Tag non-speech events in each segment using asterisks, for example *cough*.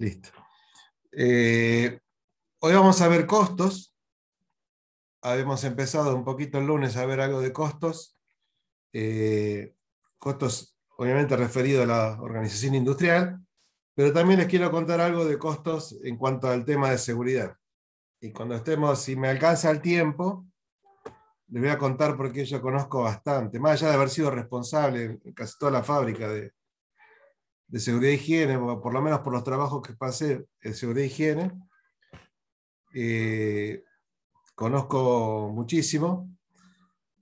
Listo. Eh, hoy vamos a ver costos. Habíamos empezado un poquito el lunes a ver algo de costos. Eh, costos, obviamente, referidos a la organización industrial, pero también les quiero contar algo de costos en cuanto al tema de seguridad. Y cuando estemos, si me alcanza el tiempo, les voy a contar porque yo conozco bastante, más allá de haber sido responsable en casi toda la fábrica de, de seguridad y higiene, por lo menos por los trabajos que pasé en seguridad y higiene, eh, conozco muchísimo.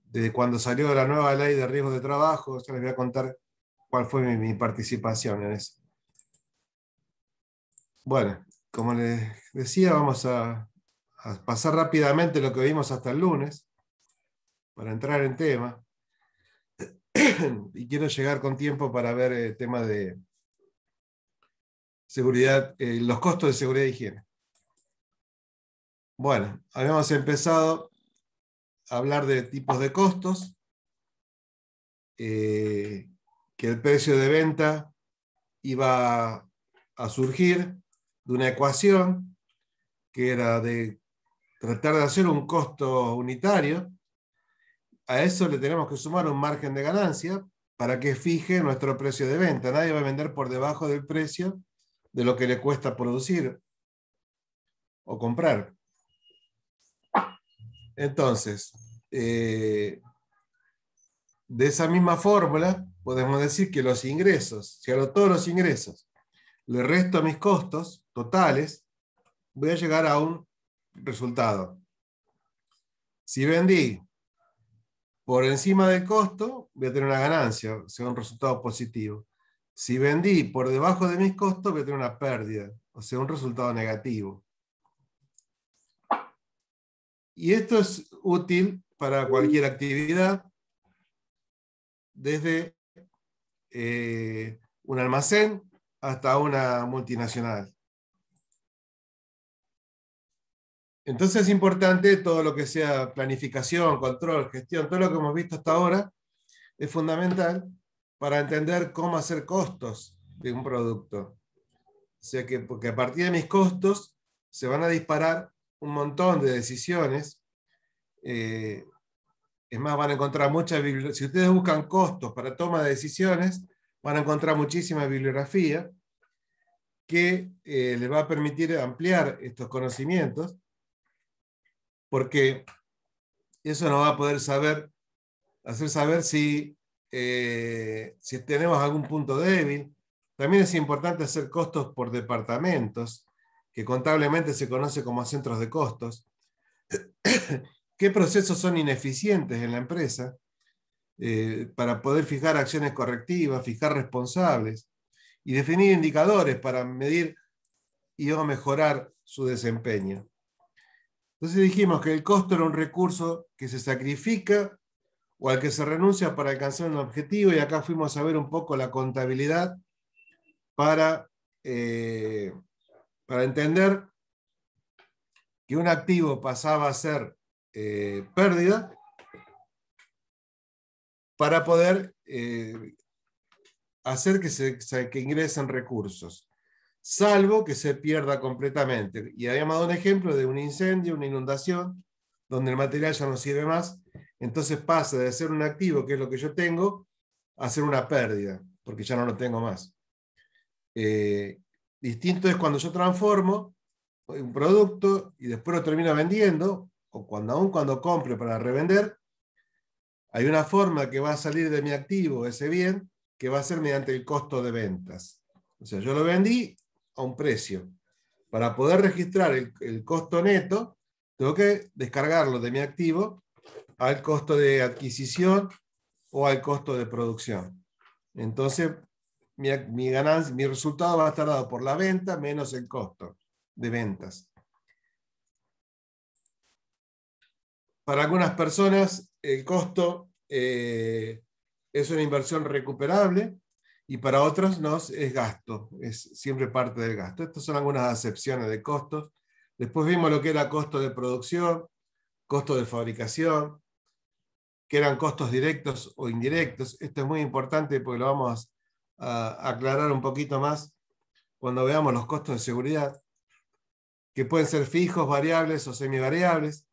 Desde cuando salió la nueva ley de riesgos de trabajo, ya les voy a contar cuál fue mi, participación en eso. Bueno, como les decía, vamos a, a pasar rápidamente lo que vimos hasta el lunes para entrar en tema. *clears throat* y quiero llegar con tiempo para ver el eh, tema de seguridad, eh, los costos de seguridad y higiene. Bueno, habíamos empezado a hablar de tipos de costos, eh, que el precio de venta iba a surgir de una ecuación que era de tratar de hacer un costo unitario. A eso le tenemos que sumar un margen de ganancia para que fije nuestro precio de venta. Nadie va a vender por debajo del precio de lo que le cuesta producir o comprar. Entonces, eh, de esa misma fórmula, podemos decir que los ingresos, si a todos los ingresos le resto a mis costos totales, voy a llegar a un resultado. Si vendí por encima del costo, voy a tener una ganancia, o sea, un resultado positivo. Si vendí por debajo de mis costos, voy a tener una pérdida, o sea, un resultado negativo. Y esto es útil para cualquier actividad, desde eh, un almacén hasta una multinacional. Entonces es importante todo lo que sea planificación, control, gestión, todo lo que hemos visto hasta ahora es fundamental para entender cómo hacer costos de un producto. O sea que porque a partir de mis costos se van a disparar un montón de decisiones. Eh, es más, van a encontrar muchas bibliografías. Si ustedes buscan costos para toma de decisiones, van a encontrar muchísima bibliografía que eh, les va a permitir ampliar estos conocimientos, porque eso nos va a poder saber, hacer saber si eh, si tenemos algún punto débil. También es importante hacer costos por departamentos, que contablemente se conoce como centros de costos. *coughs* ¿Qué procesos son ineficientes en la empresa eh, para poder fijar acciones correctivas, fijar responsables y definir indicadores para medir y mejorar su desempeño? Entonces dijimos que el costo era un recurso que se sacrifica o al que se renuncia para alcanzar un objetivo, y acá fuimos a ver un poco la contabilidad para, eh, para entender que un activo pasaba a ser eh, pérdida para poder eh, hacer que, se, que ingresen recursos, salvo que se pierda completamente. Y había dado un ejemplo de un incendio, una inundación, donde el material ya no sirve más, entonces pasa de ser un activo, que es lo que yo tengo, a ser una pérdida, porque ya no lo tengo más. Eh, distinto es cuando yo transformo un producto y después lo termino vendiendo, o cuando aún cuando compre para revender, hay una forma que va a salir de mi activo, ese bien, que va a ser mediante el costo de ventas. O sea, yo lo vendí a un precio. Para poder registrar el, el costo neto, tengo que descargarlo de mi activo al costo de adquisición o al costo de producción. Entonces, mi, ganancia, mi resultado va a estar dado por la venta menos el costo de ventas. Para algunas personas, el costo eh, es una inversión recuperable y para otras no, es gasto, es siempre parte del gasto. Estas son algunas acepciones de costos Después vimos lo que era costo de producción, costo de fabricación, que eran costos directos o indirectos. Esto es muy importante porque lo vamos a aclarar un poquito más cuando veamos los costos de seguridad, que pueden ser fijos, variables o semivariables.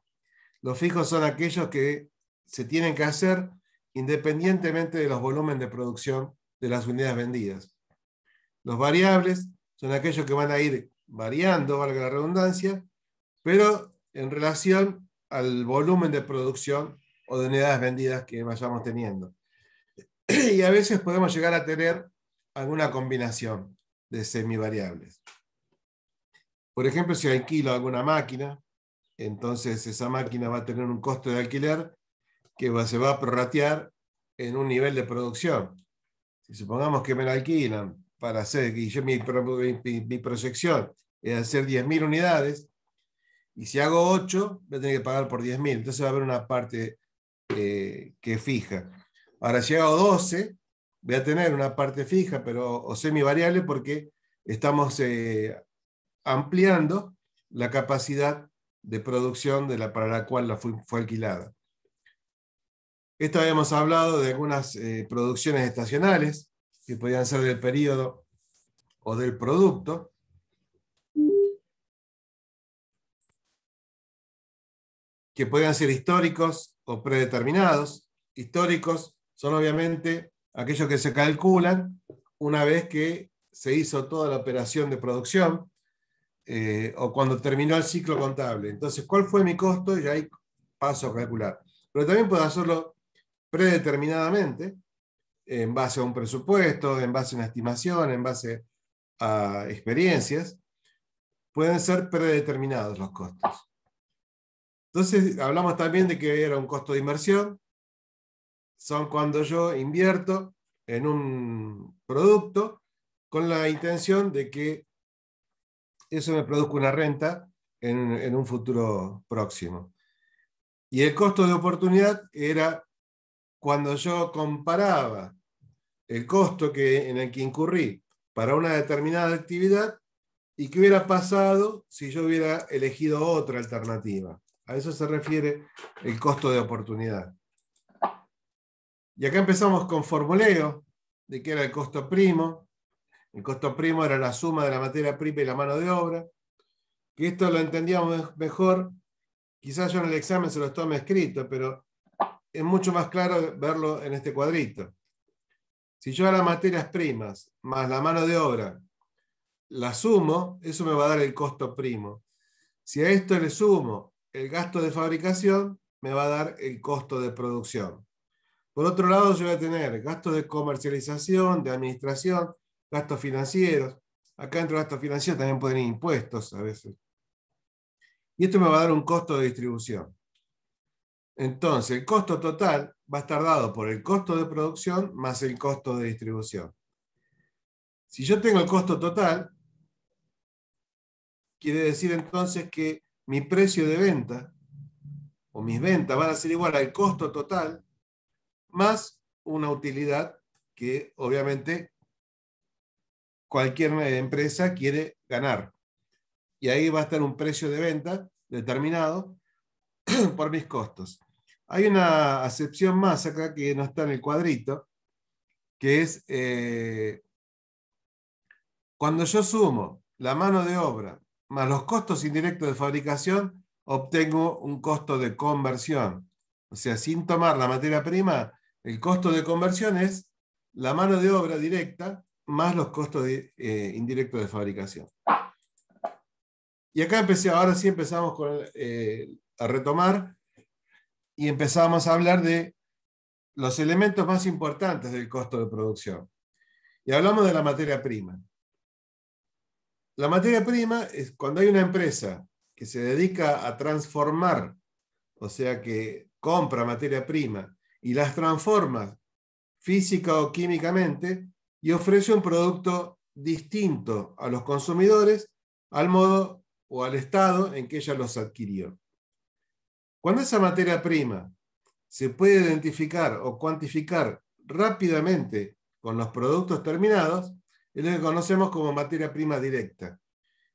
Los fijos son aquellos que se tienen que hacer independientemente de los volúmenes de producción de las unidades vendidas. Los variables son aquellos que van a ir variando, valga la redundancia, pero en relación al volumen de producción o de unidades vendidas que vayamos teniendo. *clears throat* Y a veces podemos llegar a tener alguna combinación de semivariables. Por ejemplo, si alquilo alguna máquina, entonces esa máquina va a tener un costo de alquiler que se va a prorratear en un nivel de producción. Si supongamos que me la alquilan para hacer, y mi, proyección es hacer 10.000 unidades, y si hago 8, voy a tener que pagar por 10.000, entonces va a haber una parte eh, que fija. Ahora, si hago 12, voy a tener una parte fija, pero o variable porque estamos eh, ampliando la capacidad de producción de la, para la cual la fue, alquilada. Esto habíamos hablado de algunas eh, producciones estacionales, que podían ser del periodo o del producto. que podían ser históricos o predeterminados. Históricos son obviamente aquellos que se calculan una vez que se hizo toda la operación de producción eh, o cuando terminó el ciclo contable. Entonces, ¿cuál fue mi costo? Y ahí paso a calcular. Pero también puedo hacerlo predeterminadamente, en base a un presupuesto, en base a una estimación, en base a experiencias, pueden ser predeterminados los costos. Entonces, hablamos también de que era un costo de inversión. Son cuando yo invierto en un producto con la intención de que eso me produzca una renta en un futuro próximo. Y el costo de oportunidad era cuando yo comparaba el costo que, en el que incurrí para una determinada actividad y qué hubiera pasado si yo hubiera elegido otra alternativa. A eso se refiere el costo de oportunidad. Y acá empezamos con formuleo de qué era el costo primo. El costo primo era la suma de la materia prima y la mano de obra. Que esto lo entendíamos mejor. Quizás yo en el examen se lo tome escrito, pero es mucho más claro verlo en este cuadrito. Si yo a las materias primas más la mano de obra la sumo, eso me va a dar el costo primo. Si a esto le sumo el gasto de fabricación, me va a dar el costo de producción. Por otro lado, yo voy a tener gastos de comercialización, de administración, gastos financieros. Acá dentro de gastos financieros también pueden ir impuestos a veces. Y esto me va a dar un costo de distribución. Entonces, el costo total va a estar dado por el costo de producción más el costo de distribución. Si yo tengo el costo total, quiere decir entonces que mi precio de venta o mis ventas van a ser igual al costo total más una utilidad que obviamente cualquier empresa quiere ganar. Y ahí va a estar un precio de venta determinado *clears throat* por mis costos. Hay una acepción más acá que no está en el cuadrito, que es eh, cuando yo sumo la mano de obra más los costos indirectos de fabricación, obtengo un costo de conversión. O sea, sin tomar la materia prima, el costo de conversión es la mano de obra directa más los costos eh, indirectos de fabricación. Y acá empecé, ahora sí empezamos eh, a retomar y empezamos a hablar de los elementos más importantes del costo de producción. Y hablamos de la materia prima. La materia prima es cuando hay una empresa que se dedica a transformar, o sea que compra materia prima y las transforma física o químicamente y ofrece un producto distinto a los consumidores al modo o al estado en que ella los adquirió. Cuando esa materia prima se puede identificar o cuantificar rápidamente con los productos terminados, es lo que conocemos como materia prima directa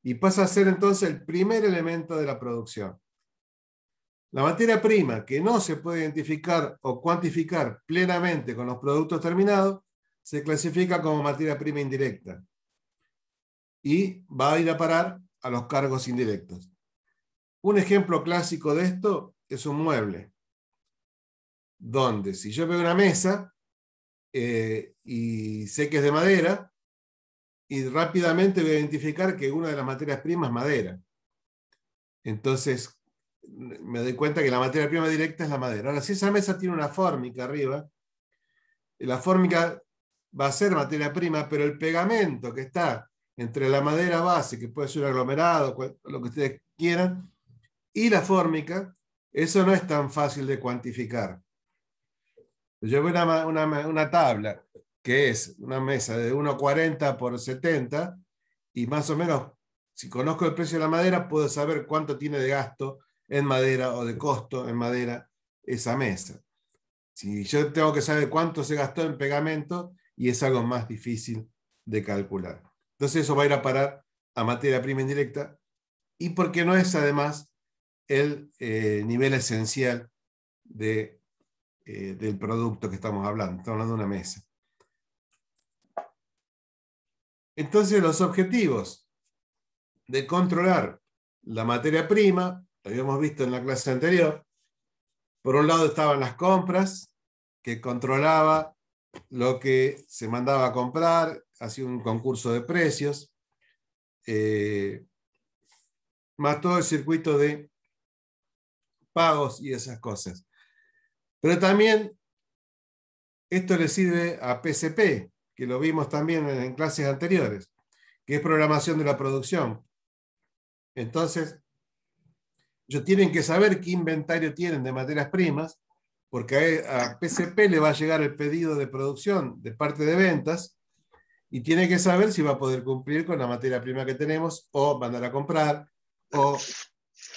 y pasa a ser entonces el primer elemento de la producción. La materia prima que no se puede identificar o cuantificar plenamente con los productos terminados se clasifica como materia prima indirecta y va a ir a parar a los cargos indirectos. Un ejemplo clásico de esto es un mueble. Donde si yo veo una mesa eh, y sé que es de madera, y rápidamente voy a identificar que una de las materias primas es madera. Entonces, me doy cuenta que la materia prima directa es la madera. Ahora, si esa mesa tiene una fórmica arriba, la fórmica va a ser materia prima, pero el pegamento que está entre la madera base, que puede ser un aglomerado, lo que ustedes quieran, y la fórmica, eso no es tan fácil de cuantificar. Yo veo una, tabla que es una mesa de 1,40 por 70 y más o menos, si conozco el precio de la madera, puedo saber cuánto tiene de gasto en madera o de costo en madera esa mesa. Si yo tengo que saber cuánto se gastó en pegamento y es algo más difícil de calcular. Entonces eso va a ir a parar a materia prima indirecta y porque no es además el eh, nivel esencial de, eh, del producto que estamos hablando. Estamos hablando de una mesa. Entonces, los objetivos de controlar la materia prima, lo habíamos visto en la clase anterior, por un lado estaban las compras, que controlaba lo que se mandaba a comprar, hacía un concurso de precios, eh, más todo el circuito de pagos y esas cosas. Pero también esto le sirve a PCP, que lo vimos también en, clases anteriores, que es programación de la producción. Entonces, ellos tienen que saber qué inventario tienen de materias primas, porque a PCP le va a llegar el pedido de producción de parte de ventas y tiene que saber si va a poder cumplir con la materia prima que tenemos o mandar a comprar o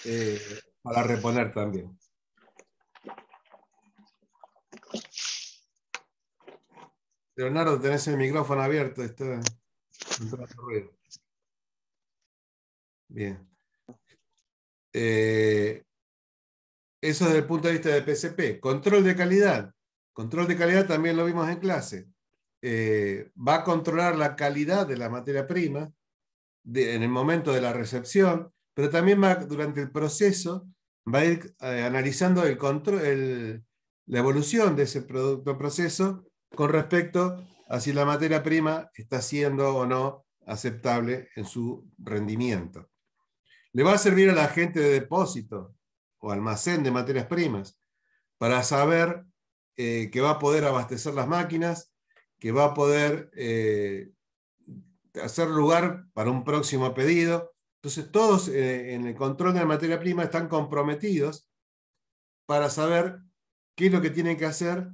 eh, para reponer también. Leonardo, tenés el micrófono abierto, Bien. Eh, eso desde el punto de vista de PCP. Control de calidad. Control de calidad también lo vimos en clase. Eh, va a controlar la calidad de la materia prima en el momento de la recepción, pero también va, durante el proceso va a ir eh, analizando el control, la evolución de ese producto proceso con respecto a si la materia prima está siendo o no aceptable en su rendimiento. Le va a servir al agente de depósito o almacén de materias primas para saber eh, que va a poder abastecer las máquinas, que va a poder eh, hacer lugar para un próximo pedido, entonces, todos eh, en el control de la materia prima están comprometidos para saber qué es lo que tienen que hacer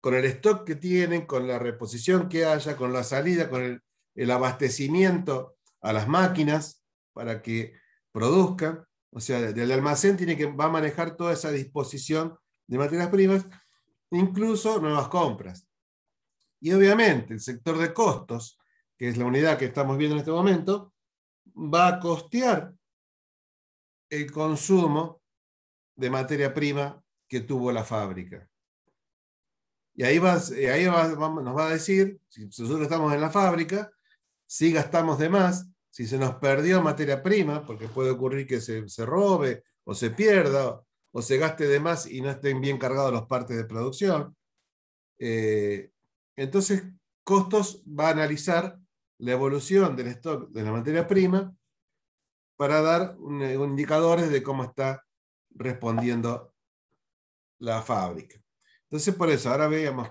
con el stock que tienen, con la reposición que haya, con la salida, con el, abastecimiento a las máquinas para que produzcan. O sea, el almacén tiene que, va a manejar toda esa disposición de materias primas, incluso nuevas compras. Y obviamente el sector de costos, que es la unidad que estamos viendo en este momento, va a costear el consumo de materia prima que tuvo la fábrica. Y ahí, eh, va, ahí nos va a decir, si nosotros estamos en la fábrica, si gastamos de más, si se nos perdió materia prima, porque puede ocurrir que se, se robe o se pierda o se gaste de más y no estén bien cargados los partes de producción. Eh, entonces, costos va a analizar la evolución del stock de la materia prima para dar indicadores de cómo está respondiendo la fábrica. Entonces, por eso, ahora veamos,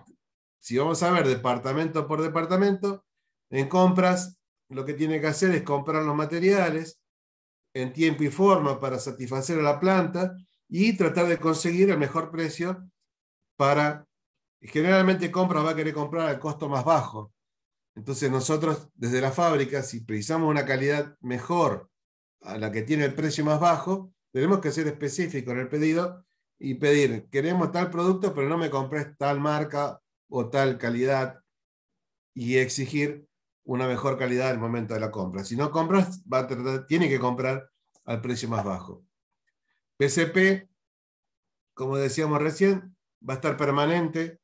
si vamos a ver departamento por departamento, en compras lo que tiene que hacer es comprar los materiales en tiempo y forma para satisfacer a la planta y tratar de conseguir el mejor precio para, generalmente compras va a querer comprar al costo más bajo entonces nosotros desde la fábrica, si precisamos una calidad mejor a la que tiene el precio más bajo, tenemos que ser específicos en el pedido y pedir, queremos tal producto, pero no me compres tal marca o tal calidad y exigir una mejor calidad al momento de la compra. Si no compras, tiene que comprar al precio más bajo. PCP, como decíamos recién, va a estar permanente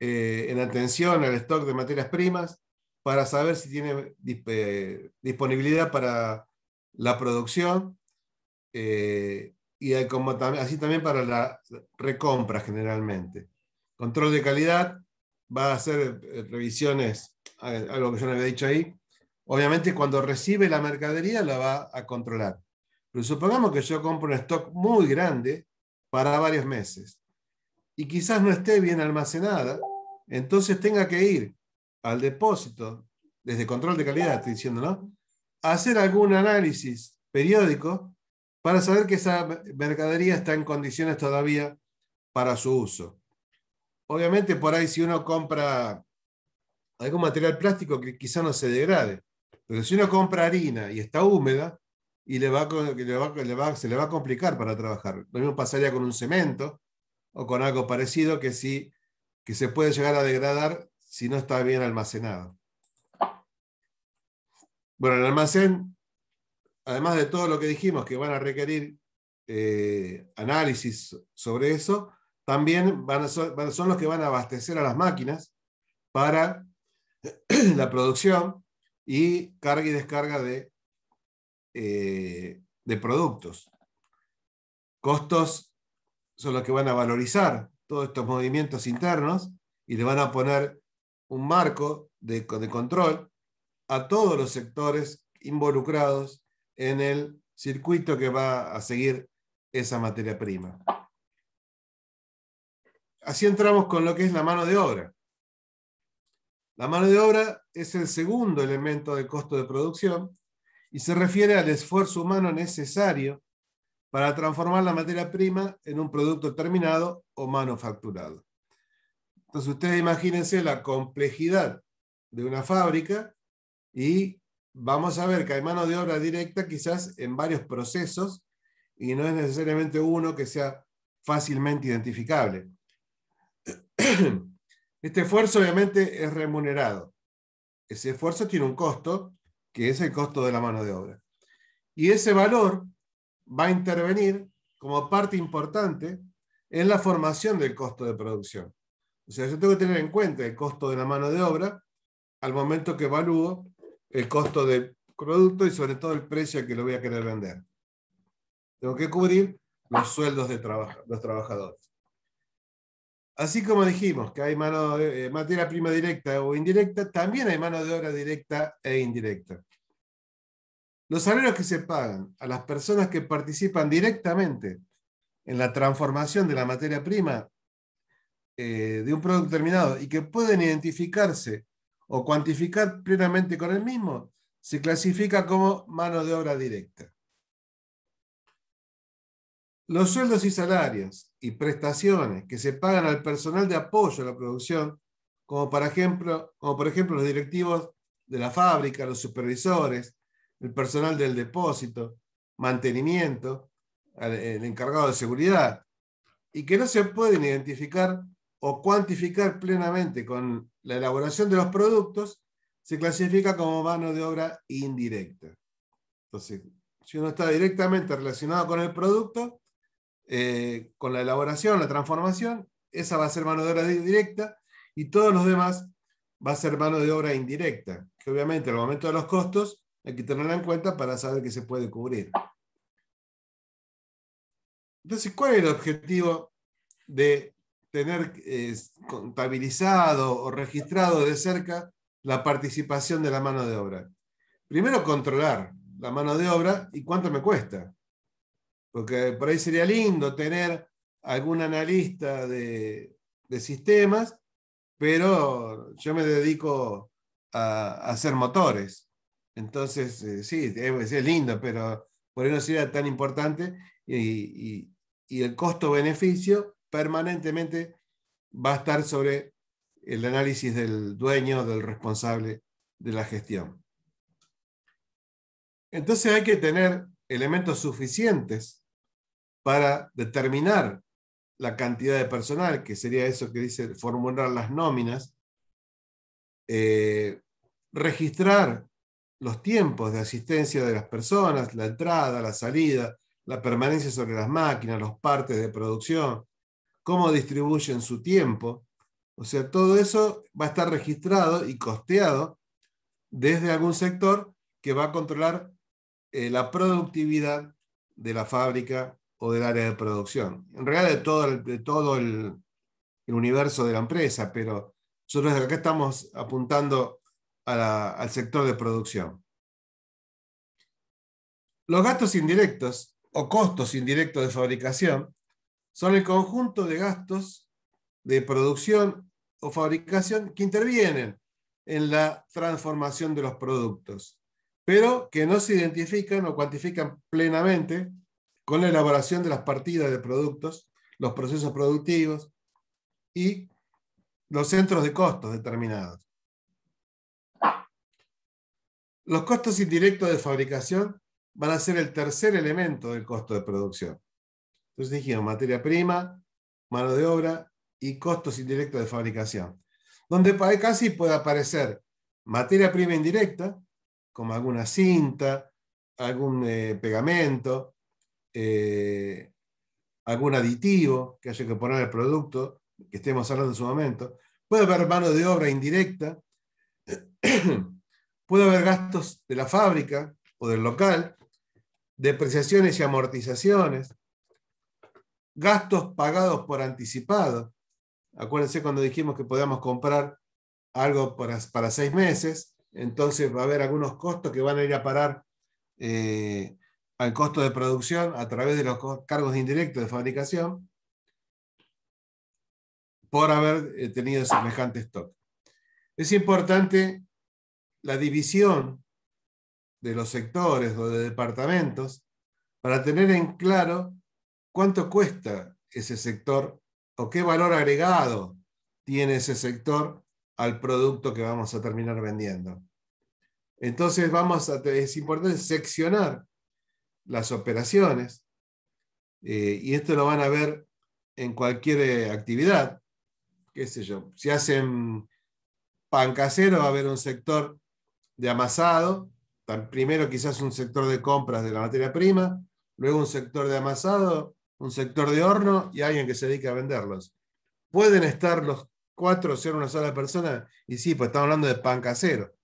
eh, en atención al stock de materias primas, para saber si tiene eh, disponibilidad para la producción eh, y así también para la recompra generalmente. Control de calidad, va a hacer eh, revisiones, algo que yo no había dicho ahí. Obviamente cuando recibe la mercadería la va a controlar. Pero supongamos que yo compro un stock muy grande para varios meses y quizás no esté bien almacenada, entonces tenga que ir al depósito, desde control de calidad, estoy diciendo, ¿no? Hacer algún análisis periódico para saber que esa mercadería está en condiciones todavía para su uso. Obviamente por ahí si uno compra algún material plástico que quizá no se degrade, pero si uno compra harina y está húmeda, y le va, se le va a complicar para trabajar. Lo mismo pasaría con un cemento o con algo parecido que sí que se puede llegar a degradar si no está bien almacenado. Bueno, el almacén, además de todo lo que dijimos que van a requerir eh, análisis sobre eso, también van son los que van a abastecer a las máquinas para *clears throat* la producción y carga y descarga de, eh, de productos. Costos son los que van a valorizar todos estos movimientos internos y le van a poner un marco de, control a todos los sectores involucrados en el circuito que va a seguir esa materia prima. Así entramos con lo que es la mano de obra. La mano de obra es el segundo elemento de costo de producción y se refiere al esfuerzo humano necesario para transformar la materia prima en un producto terminado o manufacturado. Entonces ustedes imagínense la complejidad de una fábrica y vamos a ver que hay mano de obra directa quizás en varios procesos y no es necesariamente uno que sea fácilmente identificable. *clears throat* Este esfuerzo obviamente es remunerado. Ese esfuerzo tiene un costo, que es el costo de la mano de obra. Y ese valor va a intervenir como parte importante en la formación del costo de producción. O sea, yo tengo que tener en cuenta el costo de la mano de obra al momento que evalúo el costo del producto y sobre todo el precio que lo voy a querer vender. Tengo que cubrir los sueldos de los trabajadores. Así como dijimos que hay mano de, eh, materia prima directa o indirecta, también hay mano de obra directa e indirecta. Los salarios que se pagan a las personas que participan directamente en la transformación de la materia prima eh, de un producto terminado y que pueden identificarse o cuantificar plenamente con el mismo, se clasifica como mano de obra directa. Los sueldos y salarios y prestaciones que se pagan al personal de apoyo a la producción, como por ejemplo, como por ejemplo los directivos de la fábrica, los supervisores, el personal del depósito, mantenimiento, el encargado de seguridad, y que no se pueden identificar o cuantificar plenamente con la elaboración de los productos, se clasifica como mano de obra indirecta. Entonces, si uno está directamente relacionado con el producto, eh, con la elaboración, la transformación, esa va a ser mano de obra directa y todos los demás va a ser mano de obra indirecta, que obviamente al momento de los costos hay que tenerla en cuenta para saber que se puede cubrir. Entonces, ¿cuál es el objetivo de tener contabilizado o registrado de cerca la participación de la mano de obra. Primero, controlar la mano de obra y cuánto me cuesta. Porque por ahí sería lindo tener algún analista de, sistemas, pero yo me dedico a, hacer motores. Entonces, eh, sí, es, lindo, pero por ahí no sería tan importante y el costo-beneficio permanentemente va a estar sobre el análisis del dueño, del responsable de la gestión. Entonces hay que tener elementos suficientes para determinar la cantidad de personal, que sería eso que dice formular las nóminas, eh, registrar los tiempos de asistencia de las personas, la entrada, la salida, la permanencia sobre las máquinas, los partes de producción, cómo distribuyen su tiempo. O sea, todo eso va a estar registrado y costeado desde algún sector que va a controlar eh, la productividad de la fábrica o del área de producción. En realidad de todo, el, universo de la empresa, pero nosotros acá estamos apuntando al sector de producción. Los gastos indirectos o costos indirectos de fabricación son el conjunto de gastos de producción o fabricación que intervienen en la transformación de los productos, pero que no se identifican o cuantifican plenamente con la elaboración de las partidas de productos, los procesos productivos y los centros de costos determinados. Los costos indirectos de fabricación van a ser el tercer elemento del costo de producción. Entonces dijimos materia prima, mano de obra y costos indirectos de fabricación. Donde casi puede aparecer materia prima indirecta, como alguna cinta, algún eh, pegamento, eh, algún aditivo que haya que poner el producto, que estemos hablando en su momento. Puede haber mano de obra indirecta, *clears throat* puede haber gastos de la fábrica o del local, depreciaciones y amortizaciones, gastos pagados por anticipado. Acuérdense cuando dijimos que podíamos comprar algo para, seis meses, entonces va a haber algunos costos que van a ir a parar eh, al costo de producción a través de los cargos indirectos de fabricación por haber eh, tenido semejante stock. Es importante la división de los sectores o de departamentos para tener en claro cuánto cuesta ese sector o qué valor agregado tiene ese sector al producto que vamos a terminar vendiendo. Entonces vamos a, es importante seccionar las operaciones eh, y esto lo van a ver en cualquier eh, actividad. ¿Qué sé yo? Si hacen pan casero, va a haber un sector de amasado, primero quizás un sector de compras de la materia prima, luego un sector de amasado, un sector de horno y alguien que se dedique a venderlos. ¿Pueden estar los cuatro ser una sola persona? Y sí, pues estamos hablando de pan casero.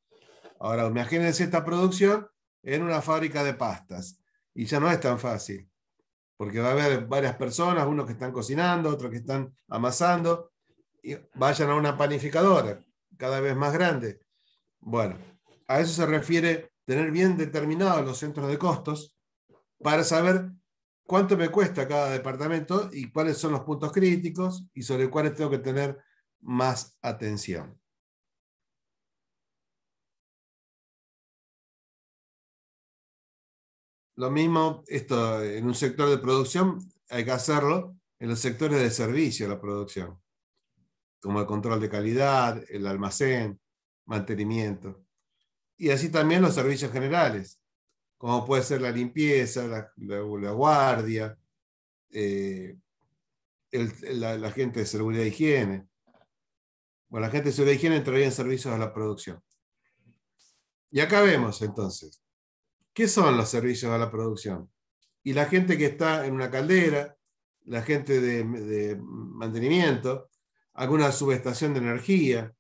Ahora, imagínense esta producción en una fábrica de pastas. Y ya no es tan fácil, porque va a haber varias personas, unos que están cocinando, otros que están amasando, y vayan a una panificadora cada vez más grande. Bueno, a eso se refiere tener bien determinados los centros de costos para saber cuánto me cuesta cada departamento y cuáles son los puntos críticos y sobre cuáles tengo que tener más atención. Lo mismo, esto en un sector de producción hay que hacerlo en los sectores de servicio a la producción, como el control de calidad, el almacén, mantenimiento. Y así también los servicios generales, como puede ser la limpieza, la, guardia, eh, la, gente de seguridad e higiene. Bueno, la gente de seguridad e higiene entraría en servicios a la producción. Y acá vemos entonces, ¿qué son los servicios a la producción? Y la gente que está en una caldera, la gente de mantenimiento, alguna subestación de energía,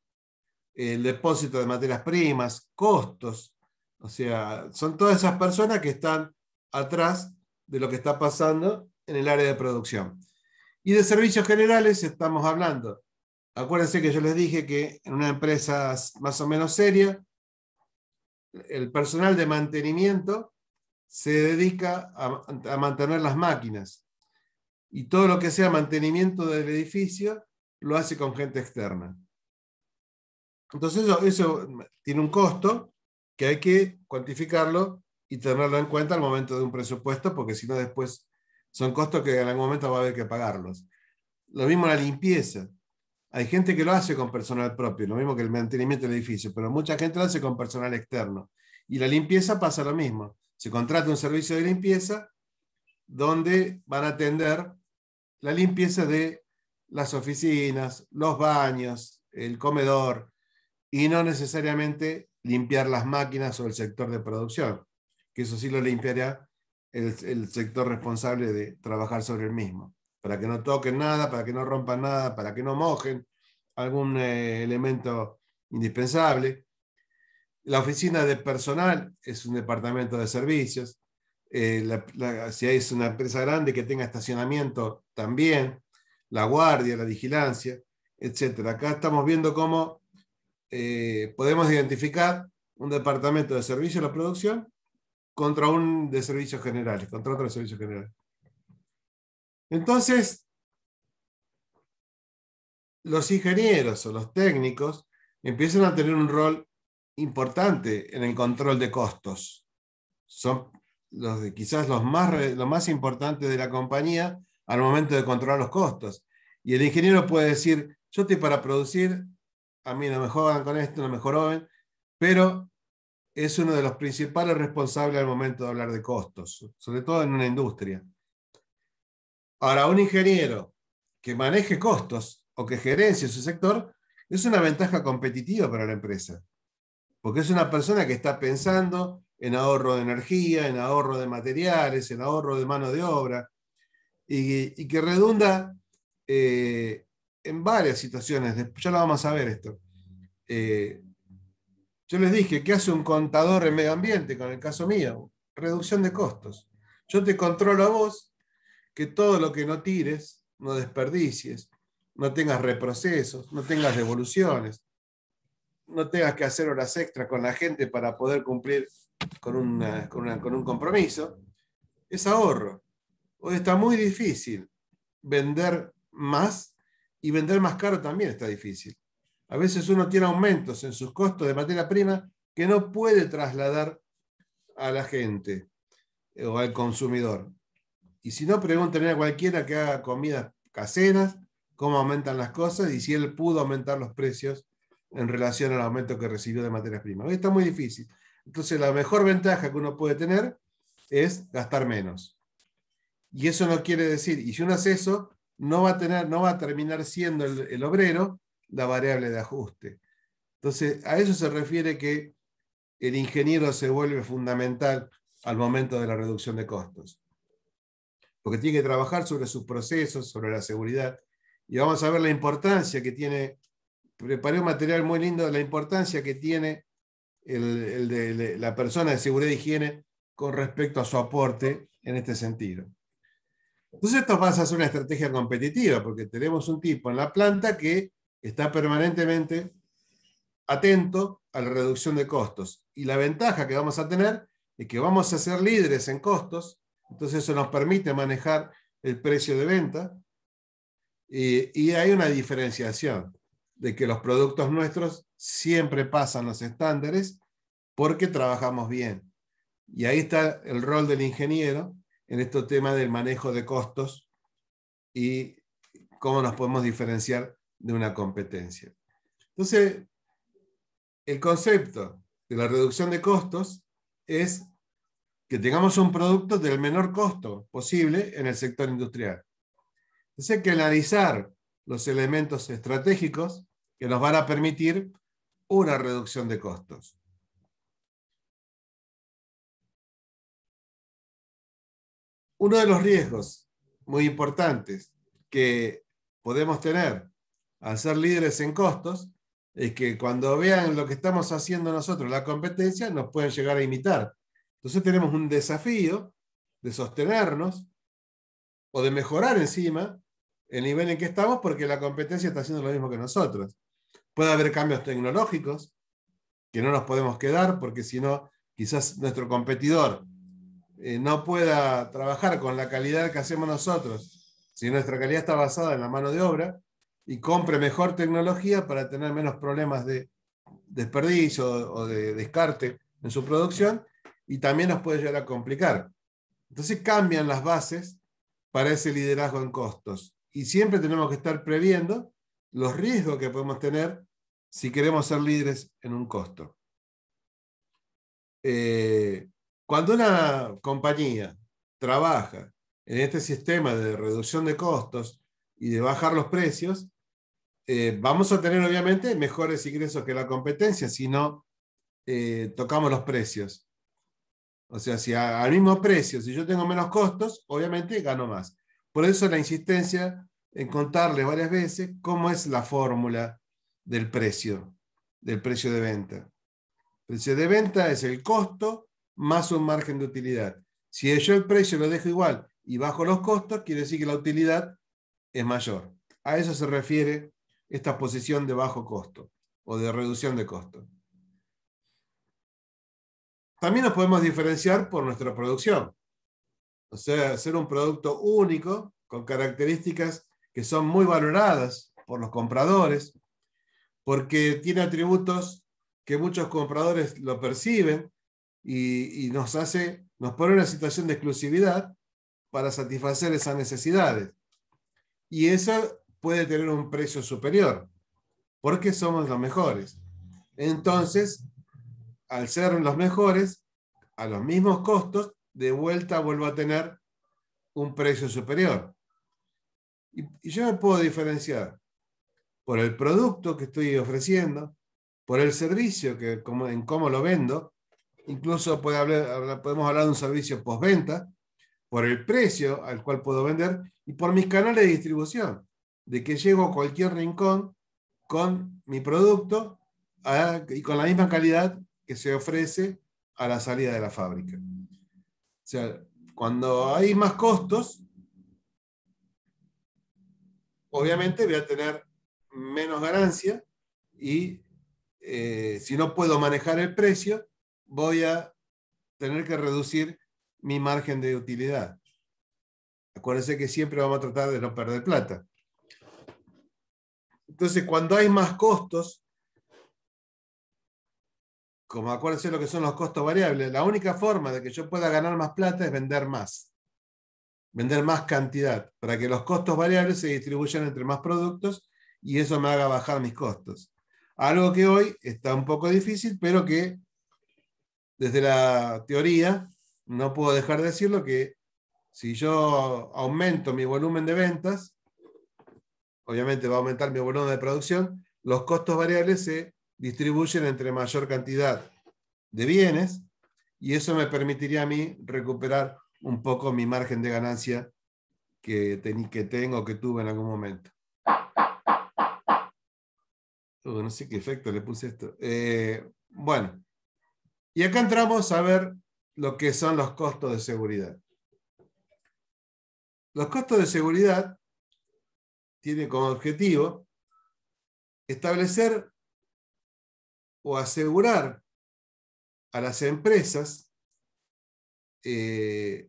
el depósito de materias primas, costos, o sea, son todas esas personas que están atrás de lo que está pasando en el área de producción. Y de servicios generales estamos hablando. Acuérdense que yo les dije que en una empresa más o menos seria, el personal de mantenimiento se dedica a, mantener las máquinas. Y todo lo que sea mantenimiento del edificio lo hace con gente externa. Entonces eso tiene un costo, que hay que cuantificarlo y tenerlo en cuenta al momento de un presupuesto, porque si no después son costos que en algún momento va a haber que pagarlos. Lo mismo la limpieza. Hay gente que lo hace con personal propio, lo mismo que el mantenimiento del edificio, pero mucha gente lo hace con personal externo. Y la limpieza pasa lo mismo. Se contrata un servicio de limpieza donde van a atender la limpieza de las oficinas, los baños, el comedor, y no necesariamente limpiar las máquinas o el sector de producción, que eso sí lo limpiaría el, sector responsable de trabajar sobre el mismo, para que no toquen nada, para que no rompan nada, para que no mojen algún eh, elemento indispensable. La oficina de personal es un departamento de servicios. Eh, si es una empresa grande que tenga estacionamiento también, la guardia, la vigilancia, etc. Acá estamos viendo cómo eh, podemos identificar un departamento de servicio de la producción contra un de servicios generales, contra otro de servicios generales. Entonces, los ingenieros o los técnicos empiezan a tener un rol importante en el control de costos. Son los de, quizás los más, los más importantes de la compañía al momento de controlar los costos. Y el ingeniero puede decir, yo estoy para producir a mí no me jodan con esto, no me joroben, pero es uno de los principales responsables al momento de hablar de costos, sobre todo en una industria. Ahora, un ingeniero que maneje costos o que gerencie su sector es una ventaja competitiva para la empresa, porque es una persona que está pensando en ahorro de energía, en ahorro de materiales, en ahorro de mano de obra, y, que redunda eh, en varias situaciones, ya lo vamos a ver esto. Eh, yo les dije, ¿qué hace un contador en medio ambiente con el caso mío? Reducción de costos. Yo te controlo a vos que todo lo que no tires, no desperdicies, no tengas reprocesos, no tengas devoluciones, no tengas que hacer horas extra con la gente para poder cumplir con, con un compromiso, es ahorro. Hoy está muy difícil vender más y vender más caro también está difícil. A veces uno tiene aumentos en sus costos de materia prima que no puede trasladar a la gente eh, o al consumidor. Y si no, pregúntenle a cualquiera que haga comidas caseras cómo aumentan las cosas y si él pudo aumentar los precios en relación al aumento que recibió de materia prima. está muy difícil. Entonces, la mejor ventaja que uno puede tener es gastar menos. Y eso no quiere decir, y si uno hace eso, no va a, tener, no va a terminar siendo el, obrero la variable de ajuste. Entonces, a eso se refiere que el ingeniero se vuelve fundamental al momento de la reducción de costos. Porque tiene que trabajar sobre sus procesos, sobre la seguridad. Y vamos a ver la importancia que tiene, preparé un material muy lindo, la importancia que tiene el, de, la persona de seguridad e higiene con respecto a su aporte en este sentido. Entonces esto pasa a ser una estrategia competitiva, porque tenemos un tipo en la planta que está permanentemente atento a la reducción de costos. Y la ventaja que vamos a tener es que vamos a ser líderes en costos, entonces eso nos permite manejar el precio de venta. Y, y hay una diferenciación de que los productos nuestros siempre pasan los estándares porque trabajamos bien. Y ahí está el rol del ingeniero en este tema del manejo de costos y cómo nos podemos diferenciar de una competencia. Entonces, el concepto de la reducción de costos es que tengamos un producto del menor costo posible en el sector industrial. Entonces hay que analizar los elementos estratégicos que nos van a permitir una reducción de costos. Uno de los riesgos muy importantes que podemos tener al ser líderes en costos es que cuando vean lo que estamos haciendo nosotros, la competencia, nos pueden llegar a imitar. Entonces tenemos un desafío de sostenernos o de mejorar encima el nivel en que estamos porque la competencia está haciendo lo mismo que nosotros. Puede haber cambios tecnológicos que no nos podemos quedar porque si no, quizás nuestro competidor eh, no pueda trabajar con la calidad que hacemos nosotros, si nuestra calidad está basada en la mano de obra, y compre mejor tecnología para tener menos problemas de desperdicio o de descarte en su producción, y también nos puede llegar a complicar. Entonces cambian las bases para ese liderazgo en costos. Y siempre tenemos que estar previendo los riesgos que podemos tener si queremos ser líderes en un costo. Eh, cuando una compañía trabaja en este sistema de reducción de costos y de bajar los precios, eh, vamos a tener obviamente mejores ingresos que la competencia si no eh, tocamos los precios. O sea, si al mismo precio, si yo tengo menos costos, obviamente gano más. Por eso la insistencia en contarles varias veces cómo es la fórmula del precio, del precio de venta. El precio de venta es el costo más un margen de utilidad. Si yo el precio lo dejo igual y bajo los costos, quiere decir que la utilidad es mayor. A eso se refiere esta posición de bajo costo o de reducción de costo. También nos podemos diferenciar por nuestra producción. O sea, ser un producto único con características que son muy valoradas por los compradores, porque tiene atributos que muchos compradores lo perciben y, nos hace, nos pone en una situación de exclusividad para satisfacer esas necesidades. Y esa puede tener un precio superior, porque somos los mejores. Entonces, al ser los mejores, a los mismos costos, de vuelta vuelvo a tener un precio superior. Y, y yo me puedo diferenciar por el producto que estoy ofreciendo, por el servicio que como, en cómo lo vendo, Incluso hablar, podemos hablar de un servicio postventa, por el precio al cual puedo vender y por mis canales de distribución, de que llego a cualquier rincón con mi producto y con la misma calidad que se ofrece a la salida de la fábrica. O sea, cuando hay más costos, obviamente voy a tener menos ganancia y eh, si no puedo manejar el precio, voy a tener que reducir mi margen de utilidad. Acuérdense que siempre vamos a tratar de no perder plata. Entonces, cuando hay más costos, como acuérdense lo que son los costos variables, la única forma de que yo pueda ganar más plata es vender más. Vender más cantidad, para que los costos variables se distribuyan entre más productos y eso me haga bajar mis costos. Algo que hoy está un poco difícil, pero que desde la teoría, no puedo dejar de decirlo que si yo aumento mi volumen de ventas, obviamente va a aumentar mi volumen de producción, los costos variables se distribuyen entre mayor cantidad de bienes y eso me permitiría a mí recuperar un poco mi margen de ganancia que, que tengo, que tuve en algún momento. Uh, no sé qué efecto le puse esto. Eh, bueno, y acá entramos a ver lo que son los costos de seguridad. Los costos de seguridad tienen como objetivo establecer o asegurar a las empresas eh,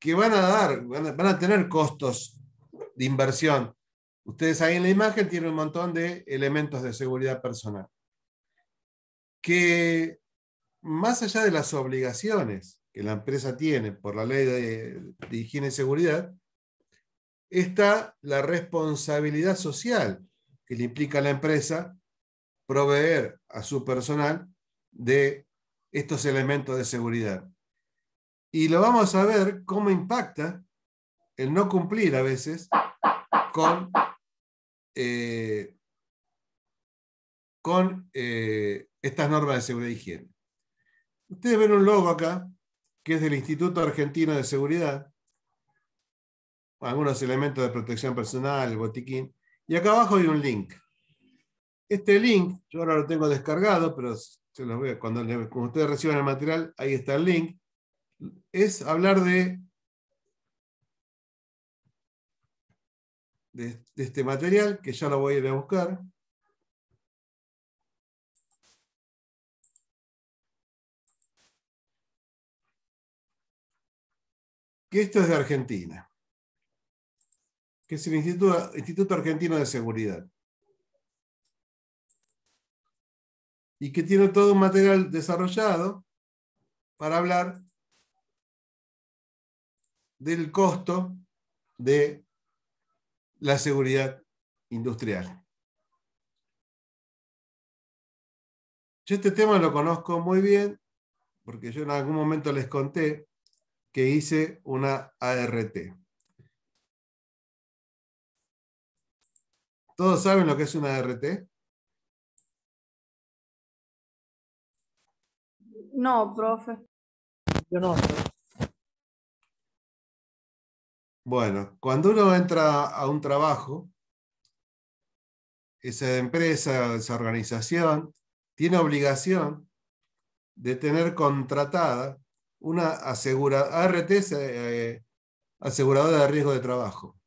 que van a dar, van a, tener costos de inversión. Ustedes ahí en la imagen tienen un montón de elementos de seguridad personal. Que más allá de las obligaciones que la empresa tiene por la ley de, higiene y seguridad, está la responsabilidad social que le implica a la empresa proveer a su personal de estos elementos de seguridad. Y lo vamos a ver cómo impacta el no cumplir a veces con, eh, eh, estas normas de seguridad y higiene. Ustedes ven un logo acá, que es del Instituto Argentino de Seguridad, algunos elementos de protección personal, botiquín, y acá abajo hay un link. Este link, yo ahora lo tengo descargado, pero voy cuando, ustedes reciban el material, ahí está el link, es hablar de, de este material, que ya lo voy a ir a buscar. que esto es de Argentina, que es el Instituto, Argentino de Seguridad. Y que tiene todo un material desarrollado para hablar del costo de la seguridad industrial. Yo este tema lo conozco muy bien, porque yo en algún momento les conté que hice una ART. ¿Todos saben lo que es una ART? No, profe. Yo no. Bueno, cuando uno entra a un trabajo, esa empresa, esa organización, tiene obligación de tener contratada una asegura, ART, eh, eh, aseguradora de riesgo de trabajo,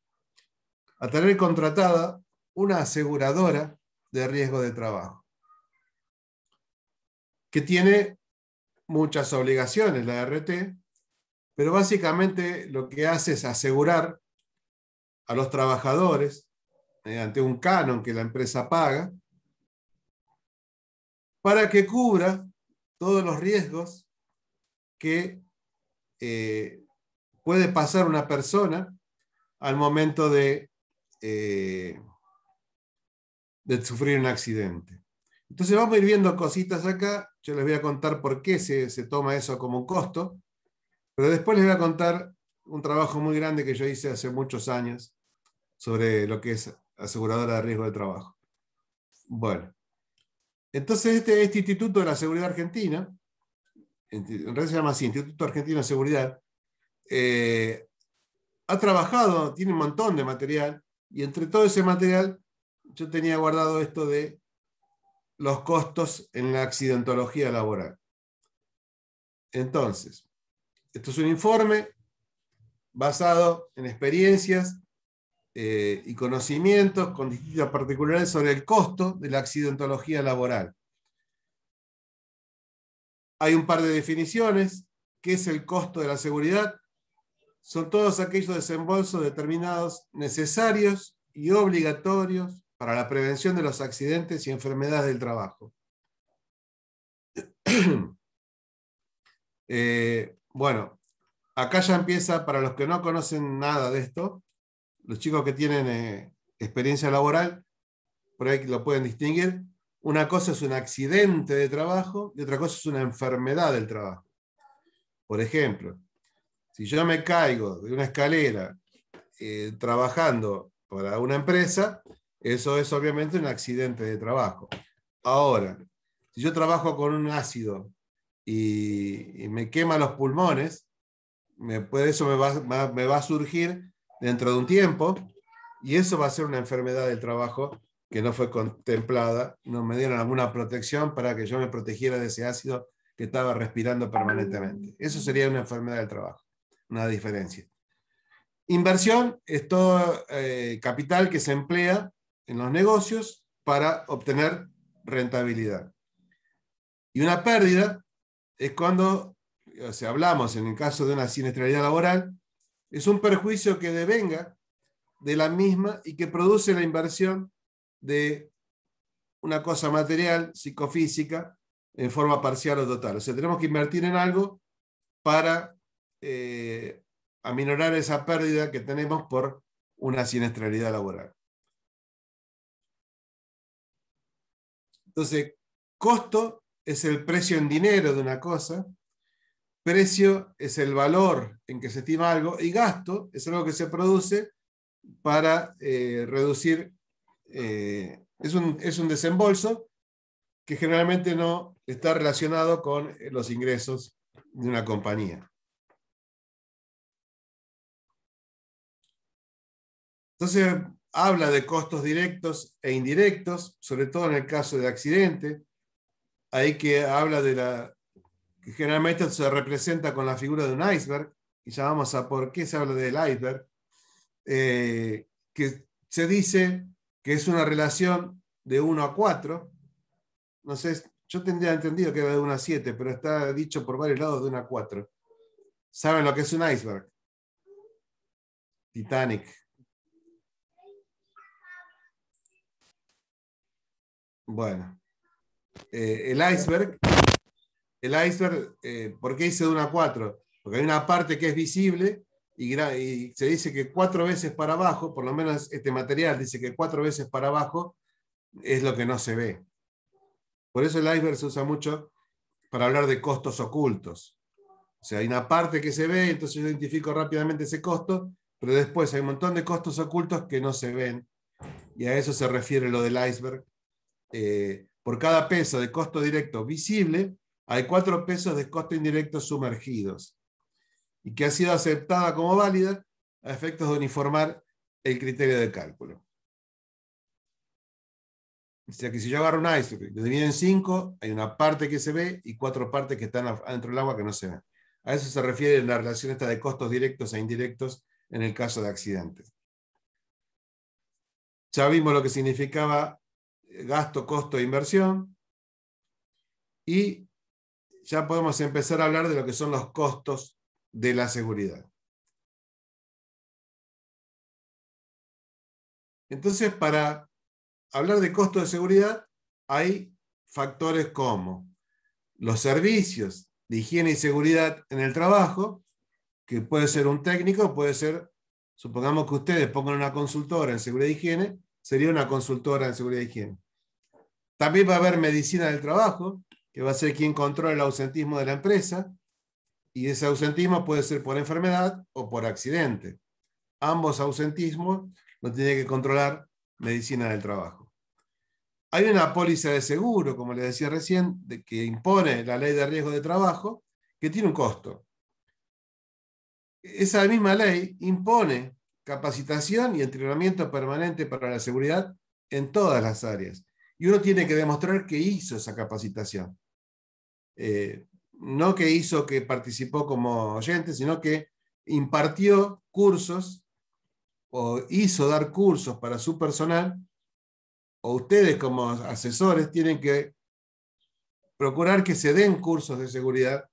a tener contratada una aseguradora de riesgo de trabajo, que tiene muchas obligaciones la ART, pero básicamente lo que hace es asegurar a los trabajadores mediante un canon que la empresa paga, para que cubra todos los riesgos que eh, puede pasar una persona al momento eh, de, sufrir un accidente. Entonces vamos a ir viendo cositas acá, yo les voy a contar por qué se, toma eso como un costo, pero después les voy a contar un trabajo muy grande que yo hice hace muchos años sobre lo que es aseguradora de riesgo de trabajo. Bueno, entonces este, este Instituto de la Seguridad Argentina en realidad se llama así, Instituto Argentino de Seguridad, eh, ha trabajado, tiene un montón de material, y entre todo ese material yo tenía guardado esto de los costos en la accidentología laboral. Entonces, esto es un informe basado en experiencias eh, y conocimientos con distintas particularidades sobre el costo de la accidentología laboral. Hay un par de definiciones. ¿Qué es el costo de la seguridad? Son todos aquellos desembolsos determinados necesarios y obligatorios para la prevención de los accidentes y enfermedades del trabajo. *clears throat* Eh, bueno, acá ya empieza, para los que no conocen nada de esto, los chicos que tienen eh, experiencia laboral, por ahí lo pueden distinguir, una cosa es un accidente de trabajo y otra cosa es una enfermedad del trabajo. Por ejemplo, si yo me caigo de una escalera eh, trabajando para una empresa, eso es obviamente un accidente de trabajo. Ahora, si yo trabajo con un ácido y, me quema los pulmones, eso me va a surgir dentro de un tiempo y eso va a ser una enfermedad del trabajo que no fue contemplada, no me dieron alguna protección para que yo me protegiera de ese ácido que estaba respirando permanentemente. Eso sería una enfermedad del trabajo, una diferencia. Inversión es todo eh, capital que se emplea en los negocios para obtener rentabilidad. Y una pérdida es cuando, o hablamos en el caso de una siniestralidad laboral, es un perjuicio que devenga de la misma y que produce la inversión de una cosa material, psicofísica, en forma parcial o total. O sea, tenemos que invertir en algo para eh, aminorar esa pérdida que tenemos por una siniestralidad laboral. Entonces, costo es el precio en dinero de una cosa, precio es el valor en que se estima algo y gasto es algo que se produce para eh, reducir eh, es, un, es un desembolso que generalmente no está relacionado con eh, los ingresos de una compañía. Entonces, habla de costos directos e indirectos, sobre todo en el caso de accidente. Ahí que habla de la... que generalmente se representa con la figura de un iceberg, y ya vamos a por qué se habla del iceberg, eh, que se dice que es una relación de 1 a 4. No sé, yo tendría entendido que era de 1 a 7, pero está dicho por varios lados de 1 a 4. ¿Saben lo que es un iceberg? Titanic. Bueno, eh, el iceberg, el iceberg, eh, ¿por qué hice de 1 a 4? Porque hay una parte que es visible y, se dice que cuatro veces para abajo, por lo menos este material dice que cuatro veces para abajo es lo que no se ve. Por eso el iceberg se usa mucho para hablar de costos ocultos. O sea, hay una parte que se ve, entonces yo identifico rápidamente ese costo, pero después hay un montón de costos ocultos que no se ven. Y a eso se refiere lo del iceberg. Eh, por cada peso de costo directo visible, hay cuatro pesos de costo indirecto sumergidos y que ha sido aceptada como válida a efectos de uniformar el criterio de cálculo. O sea que si yo agarro un iceberg, lo divido en cinco, hay una parte que se ve y cuatro partes que están adentro del agua que no se ven. A eso se refiere la relación esta de costos directos e indirectos en el caso de accidentes. Ya vimos lo que significaba gasto, costo e inversión. Y ya podemos empezar a hablar de lo que son los costos de la seguridad. Entonces, para hablar de costo de seguridad, hay factores como los servicios de higiene y seguridad en el trabajo, que puede ser un técnico, puede ser, supongamos que ustedes pongan una consultora en seguridad y higiene, sería una consultora en seguridad y higiene. También va a haber medicina del trabajo, que va a ser quien controla el ausentismo de la empresa, y ese ausentismo puede ser por enfermedad o por accidente. Ambos ausentismos lo tiene que controlar medicina del trabajo. Hay una póliza de seguro, como le decía recién, que impone la ley de riesgo de trabajo, que tiene un costo. Esa misma ley impone capacitación y entrenamiento permanente para la seguridad en todas las áreas. Y uno tiene que demostrar que hizo esa capacitación. Eh, no que hizo que participó como oyente, sino que impartió cursos o hizo dar cursos para su personal, o ustedes como asesores tienen que procurar que se den cursos de seguridad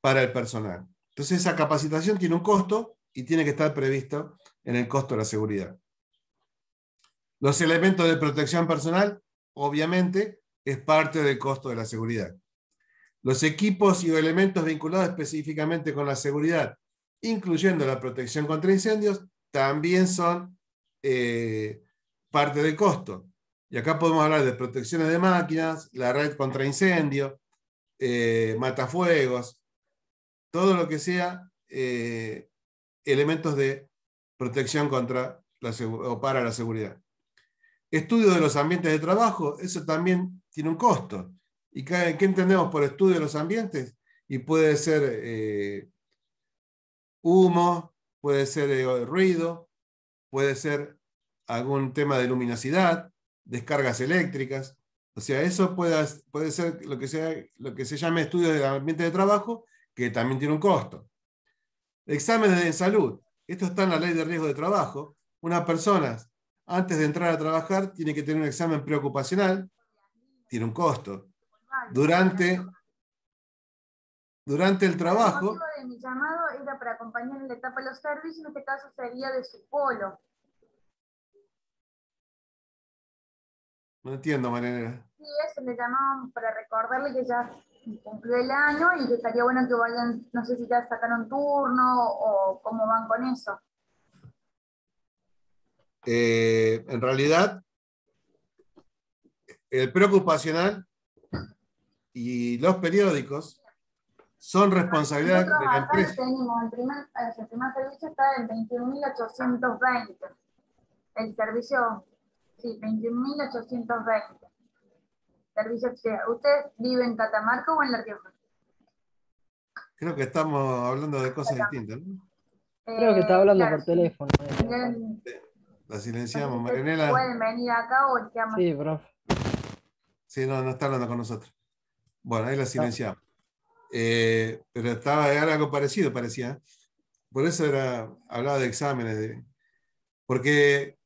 para el personal. Entonces esa capacitación tiene un costo y tiene que estar previsto en el costo de la seguridad. Los elementos de protección personal, obviamente, es parte del costo de la seguridad. Los equipos y elementos vinculados específicamente con la seguridad, incluyendo la protección contra incendios, también son eh, parte del costo. Y acá podemos hablar de protecciones de máquinas, la red contra incendio, eh, matafuegos, todo lo que sea eh, elementos de protección contra la, o para la seguridad. Estudio de los ambientes de trabajo, eso también tiene un costo. ¿Y qué, entendemos por estudio de los ambientes? Y puede ser eh, humo, puede ser eh, ruido, puede ser algún tema de luminosidad, descargas eléctricas. O sea, eso puede, puede ser lo que, sea, lo que se llame estudio del ambiente de trabajo, que también tiene un costo. Exámenes de salud. Esto está en la ley de riesgo de trabajo. Una persona, antes de entrar a trabajar, tiene que tener un examen preocupacional. Tiene un costo durante, durante el trabajo. El de mi llamado era para acompañar en la etapa de los servicios, en este caso sería de su polo. No entiendo, manera Sí, eso le llamaban para recordarle que ya cumplió el año y que estaría bueno que vayan, no sé si ya sacaron turno o cómo van con eso. Eh, en realidad, el preocupacional y los periódicos son responsabilidad de la empresa. el primer, servicio está en 21.820. El servicio, sí, 21.820. Servicio ¿Usted vive en Catamarca o en La Rioja? Creo que estamos hablando de cosas distintas, ¿no? Creo que está hablando eh, por teléfono. Eh, la silenciamos, Marianela. Pueden venir acá o llaman. Sí, profe. Sí, no, no está hablando con nosotros. Bueno, ahí la silenciamos. Eh, pero estaba algo parecido, parecía. Por eso era, hablaba de exámenes. porque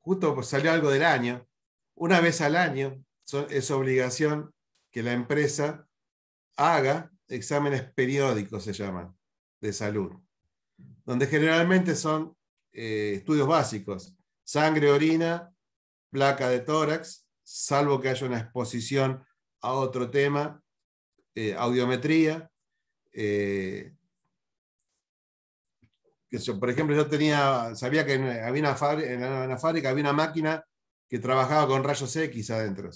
justo salió algo del año. Una vez al año es obligación que la empresa haga exámenes periódicos, se llaman, de salud, donde generalmente son eh, estudios básicos, sangre, orina, placa de tórax, salvo que haya una exposición a otro tema, eh, audiometría. Eh, que por ejemplo, yo tenía, sabía que en, había la, fábrica había una máquina que trabajaba con rayos X adentro.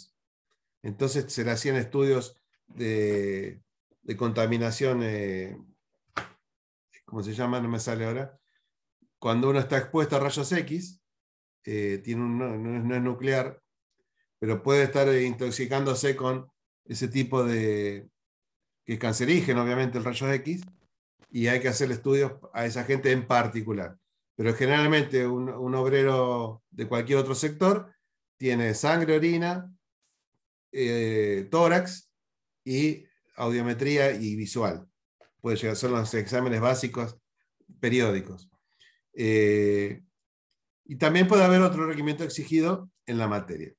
Entonces se le hacían estudios de, contaminación, eh, ¿cómo se llama? No me sale ahora. Cuando uno está expuesto a rayos X, tiene no, es nuclear, pero puede estar intoxicándose con ese tipo de, que es cancerígeno, obviamente, el rayo X, y hay que hacer estudios a esa gente en particular. Pero generalmente un, obrero de cualquier otro sector tiene sangre, orina, eh, tórax y audiometría y visual. Puede llegar, son los exámenes básicos periódicos. Eh, y también puede haber otro requerimiento exigido en la materia.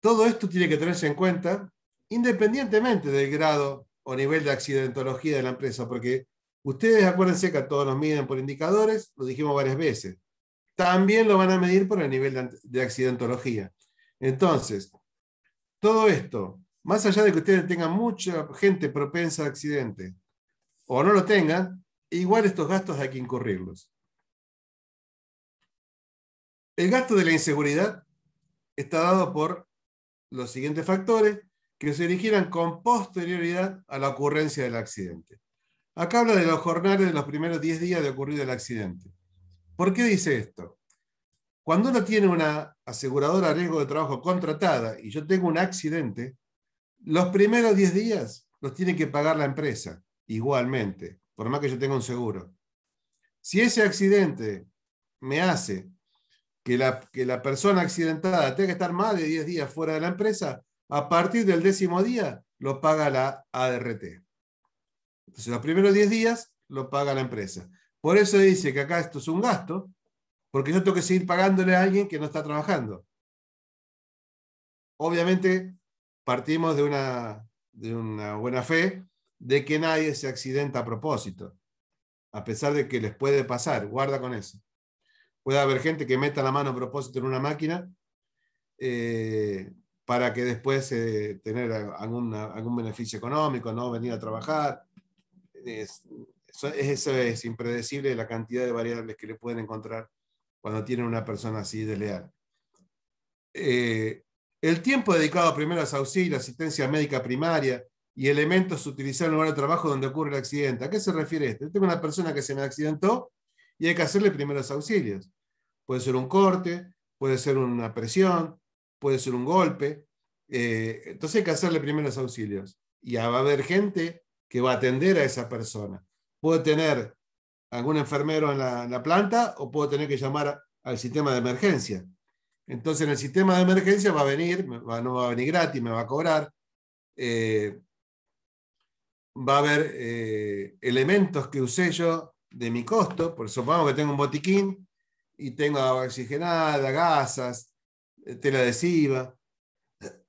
Todo esto tiene que tenerse en cuenta independientemente del grado o nivel de accidentología de la empresa, porque ustedes acuérdense que todos nos miden por indicadores, lo dijimos varias veces. También lo van a medir por el nivel de accidentología. Entonces, todo esto, más allá de que ustedes tengan mucha gente propensa a accidente o no lo tengan, igual estos gastos hay que incurrirlos. El gasto de la inseguridad está dado por los siguientes factores que se eligieran con posterioridad a la ocurrencia del accidente. Acá habla de los jornales de los primeros 10 días de ocurrido el accidente. ¿Por qué dice esto? Cuando uno tiene una aseguradora de riesgo de trabajo contratada y yo tengo un accidente, los primeros 10 días los tiene que pagar la empresa, igualmente, por más que yo tenga un seguro. Si ese accidente me hace que la, persona accidentada tenga que estar más de 10 días fuera de la empresa, a partir del décimo día lo paga la ART. Entonces, los primeros 10 días lo paga la empresa. Por eso dice que acá esto es un gasto, porque yo tengo que seguir pagándole a alguien que no está trabajando. Obviamente, partimos de una, de una buena fe de que nadie se accidenta a propósito, a pesar de que les puede pasar. Guarda con eso puede haber gente que meta la mano a propósito en una máquina eh, para que después tenga eh, tener algún beneficio económico, no venir a trabajar. Es, eso es impredecible la cantidad de variables que le pueden encontrar cuando tienen una persona así desleal. Eh, el tiempo dedicado a primeros auxilios, asistencia médica primaria y elementos utilizados en el lugar de trabajo donde ocurre el accidente. ¿A qué se refiere esto? tengo una persona que se me accidentó y hay que hacerle primeros auxilios. Puede ser un corte, puede ser una presión, puede ser un golpe. Eh, entonces hay que hacerle primeros auxilios. Y va a haber gente que va a atender a esa persona. Puedo tener algún enfermero en la, planta o puedo tener que llamar al sistema de emergencia. Entonces en el sistema de emergencia va a venir, no va a venir gratis, me va a cobrar. Eh, va a haber eh, elementos que usé yo de mi costo, por eso que tengo un botiquín, y tengo agua oxigenada, gasas, eh, tela adhesiva,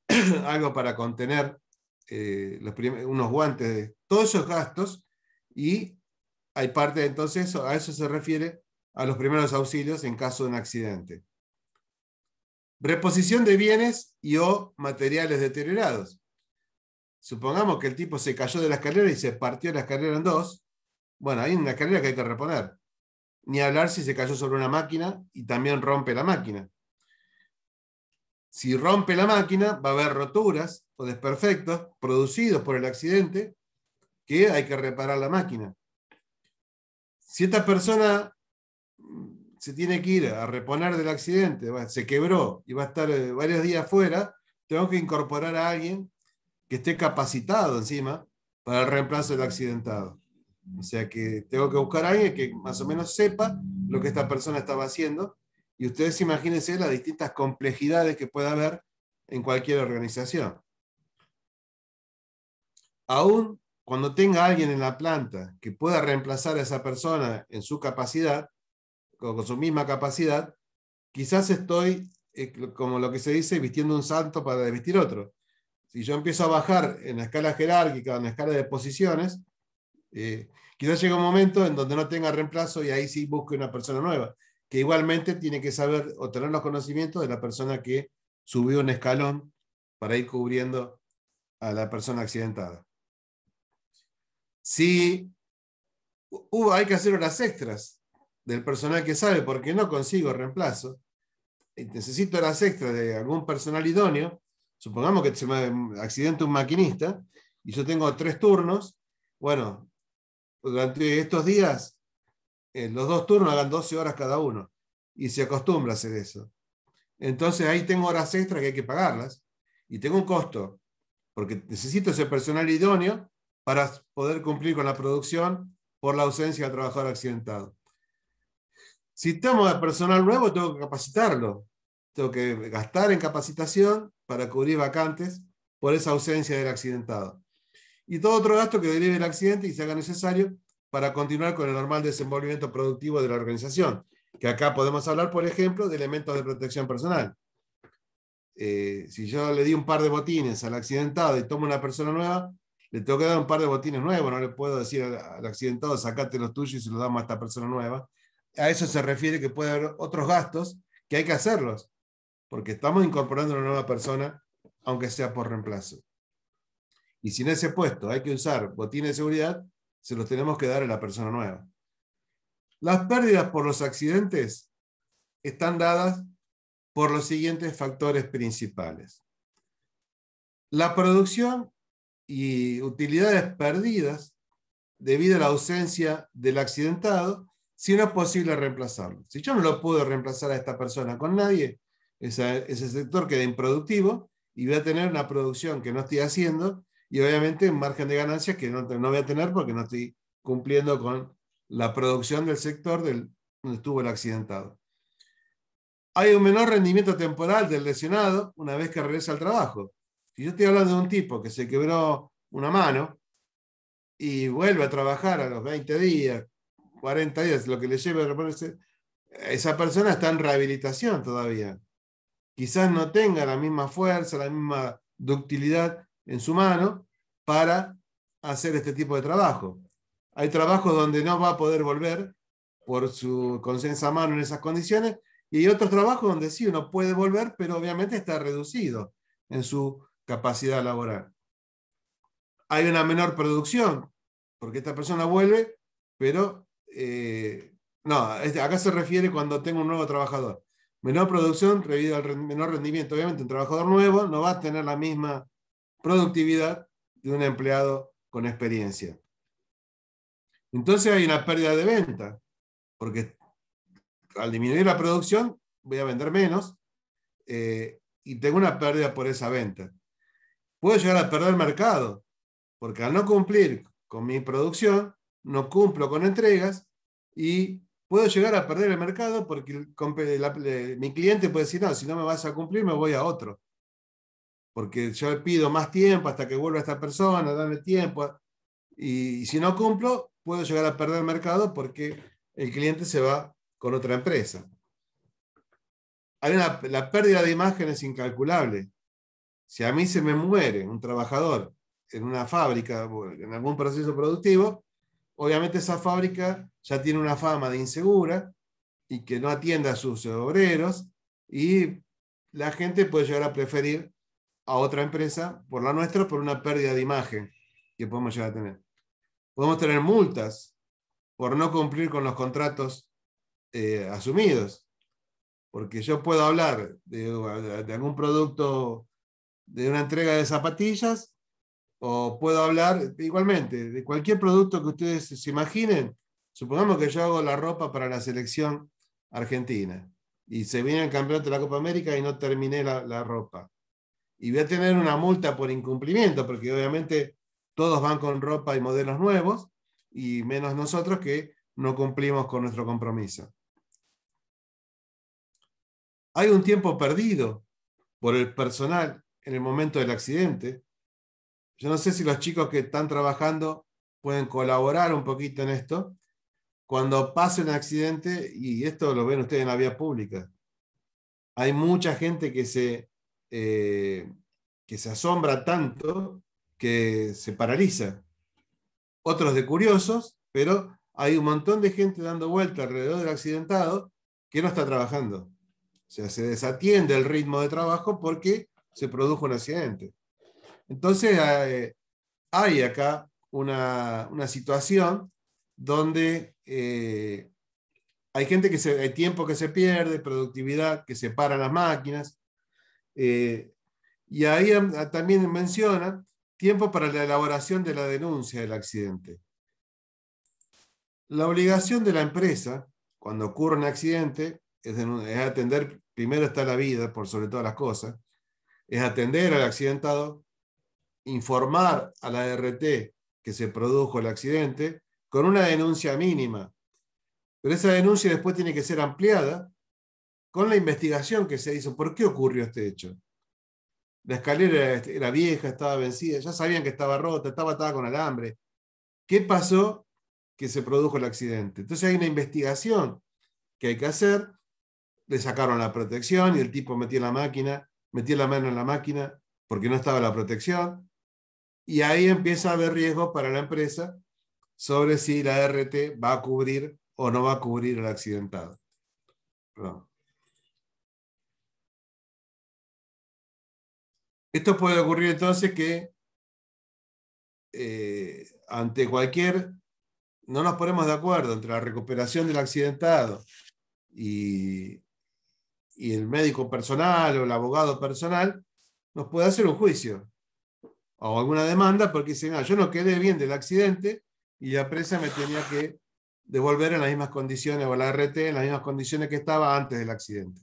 *clears throat* algo para contener eh, unos guantes, de, todos esos gastos y hay parte entonces, a eso se refiere a los primeros auxilios en caso de un accidente. Reposición de bienes y o materiales deteriorados. Supongamos que el tipo se cayó de la escalera y se partió la escalera en dos. Bueno, hay una escalera que hay que reponer ni hablar si se cayó sobre una máquina y también rompe la máquina. Si rompe la máquina, va a haber roturas o desperfectos producidos por el accidente que hay que reparar la máquina. Si esta persona se tiene que ir a reponer del accidente, se quebró y va a estar eh, varios días fuera, tengo que incorporar a alguien que esté capacitado encima para el reemplazo del accidentado. O sea que tengo que buscar a alguien que más o menos sepa lo que esta persona estaba haciendo. Y ustedes imagínense las distintas complejidades que puede haber en cualquier organización. Aún cuando tenga alguien en la planta que pueda reemplazar a esa persona en su capacidad, con su misma capacidad, quizás estoy, eh, como lo que se dice, vistiendo un santo para vestir otro. Si yo empiezo a bajar en la escala jerárquica, en la escala de posiciones, eh, quizás llegue un momento en donde no tenga reemplazo y ahí sí busque una persona nueva, que igualmente tiene que saber o tener los conocimientos de la persona que subió un escalón para ir cubriendo a la persona accidentada. Si hay que hacer horas extras del personal que sabe porque no consigo reemplazo, eh, necesito horas extras de algún personal idóneo, supongamos que se me accidente un maquinista y yo tengo tres turnos, bueno, durante estos días, en eh, los dos turnos hagan 12 horas cada uno y se acostumbra a hacer eso. Entonces ahí tengo horas extras que hay que pagarlas y tengo un costo, porque necesito ese personal idóneo para poder cumplir con la producción por la ausencia del trabajador accidentado. Si tengo de personal nuevo, tengo que capacitarlo. Tengo que gastar en capacitación para cubrir vacantes por esa ausencia del accidentado y todo otro gasto que derive el accidente y se haga necesario para continuar con el normal desenvolvimiento productivo de la organización. Que acá podemos hablar, por ejemplo, de elementos de protección personal. Eh, si yo le di un par de botines al accidentado y tomo una persona nueva, le tengo que dar un par de botines nuevos, no le puedo decir al, accidentado, sacate los tuyos y se los damos a esta persona nueva. A eso se refiere que puede haber otros gastos que hay que hacerlos, porque estamos incorporando una nueva persona, aunque sea por reemplazo. Y si en ese puesto hay que usar botines de seguridad, se los tenemos que dar a la persona nueva. Las pérdidas por los accidentes están dadas por los siguientes factores principales. La producción y utilidades perdidas debido a la ausencia del accidentado, si no es posible reemplazarlo. Si yo no lo puedo reemplazar a esta persona con nadie, ese, sector queda improductivo y voy a tener una producción que no estoy haciendo y obviamente un margen de ganancias que no, voy a tener porque no estoy cumpliendo con la producción del sector donde estuvo el accidentado. Hay un menor rendimiento temporal del lesionado una vez que regresa al trabajo. Si yo estoy hablando de un tipo que se quebró una mano y vuelve a trabajar a los 20 días, 40 días, lo que le lleve a reponerse, esa persona está en rehabilitación todavía. Quizás no tenga la misma fuerza, la misma ductilidad en su mano para hacer este tipo de trabajo. Hay trabajos donde no va a poder volver por su conciencia a mano en esas condiciones y hay otros trabajos donde sí, uno puede volver, pero obviamente está reducido en su capacidad laboral. Hay una menor producción, porque esta persona vuelve, pero... Eh, no, acá se refiere cuando tengo un nuevo trabajador. Menor producción, debido al menor rendimiento. Obviamente, un trabajador nuevo no va a tener la misma productividad de un empleado con experiencia. Entonces hay una pérdida de venta, porque al disminuir la producción voy a vender menos eh, y tengo una pérdida por esa venta. Puedo llegar a perder el mercado, porque al no cumplir con mi producción, no cumplo con entregas y puedo llegar a perder el mercado porque mi cliente puede decir, no, si no me vas a cumplir, me voy a otro porque yo pido más tiempo hasta que vuelva esta persona, dame tiempo. Y, si no cumplo, puedo llegar a perder el mercado porque el cliente se va con otra empresa. Hay la pérdida de imagen es incalculable. Si a mí se me muere un trabajador en una fábrica, en algún proceso productivo, obviamente esa fábrica ya tiene una fama de insegura y que no atiende a sus obreros y la gente puede llegar a preferir a otra empresa por la nuestra por una pérdida de imagen que podemos llegar a tener. Podemos tener multas por no cumplir con los contratos eh, asumidos, porque yo puedo hablar de, algún producto, de una entrega de zapatillas, o puedo hablar igualmente de cualquier producto que ustedes se imaginen. Supongamos que yo hago la ropa para la selección argentina y se viene el campeonato de la Copa América y no terminé la ropa y voy a tener una multa por incumplimiento, porque obviamente todos van con ropa y modelos nuevos, y menos nosotros que no cumplimos con nuestro compromiso. Hay un tiempo perdido por el personal en el momento del accidente. Yo no sé si los chicos que están trabajando pueden colaborar un poquito en esto. Cuando pasa un accidente, y esto lo ven ustedes en la vía pública, hay mucha gente que se eh, que se asombra tanto que se paraliza. Otros de curiosos, pero hay un montón de gente dando vuelta alrededor del accidentado que no está trabajando. O sea, se desatiende el ritmo de trabajo porque se produjo un accidente. Entonces, eh, hay acá una, situación donde eh, hay gente que hay tiempo que se pierde, productividad, que se para las máquinas, eh, y ahí em, ah, también menciona tiempo para la elaboración de la denuncia del accidente. La obligación de la empresa, cuando ocurre un accidente, es, atender, primero está la vida, por sobre todas las cosas, es atender al accidentado, informar a la RT que se produjo el accidente con una denuncia mínima. Pero esa denuncia después tiene que ser ampliada con la investigación que se hizo. ¿Por qué ocurrió este hecho? La escalera este, era vieja, estaba vencida, ya sabían que estaba rota, estaba atada con alambre. ¿Qué pasó que se produjo el accidente? Entonces hay una investigación que hay que hacer. Le sacaron la protección y el tipo metió la máquina, metió la mano en la máquina porque no estaba la protección. Y ahí empieza a haber riesgos para la empresa sobre si la RT va a cubrir o no va a cubrir el accidentado. Esto puede ocurrir entonces que eh, ante cualquier, no nos ponemos de acuerdo entre la recuperación del accidentado y, y el médico personal o el abogado personal, nos puede hacer un juicio o alguna demanda porque dicen, ah, yo no quedé bien del accidente y la presa me tenía que devolver en las mismas condiciones o la RT en las mismas condiciones que estaba antes del accidente.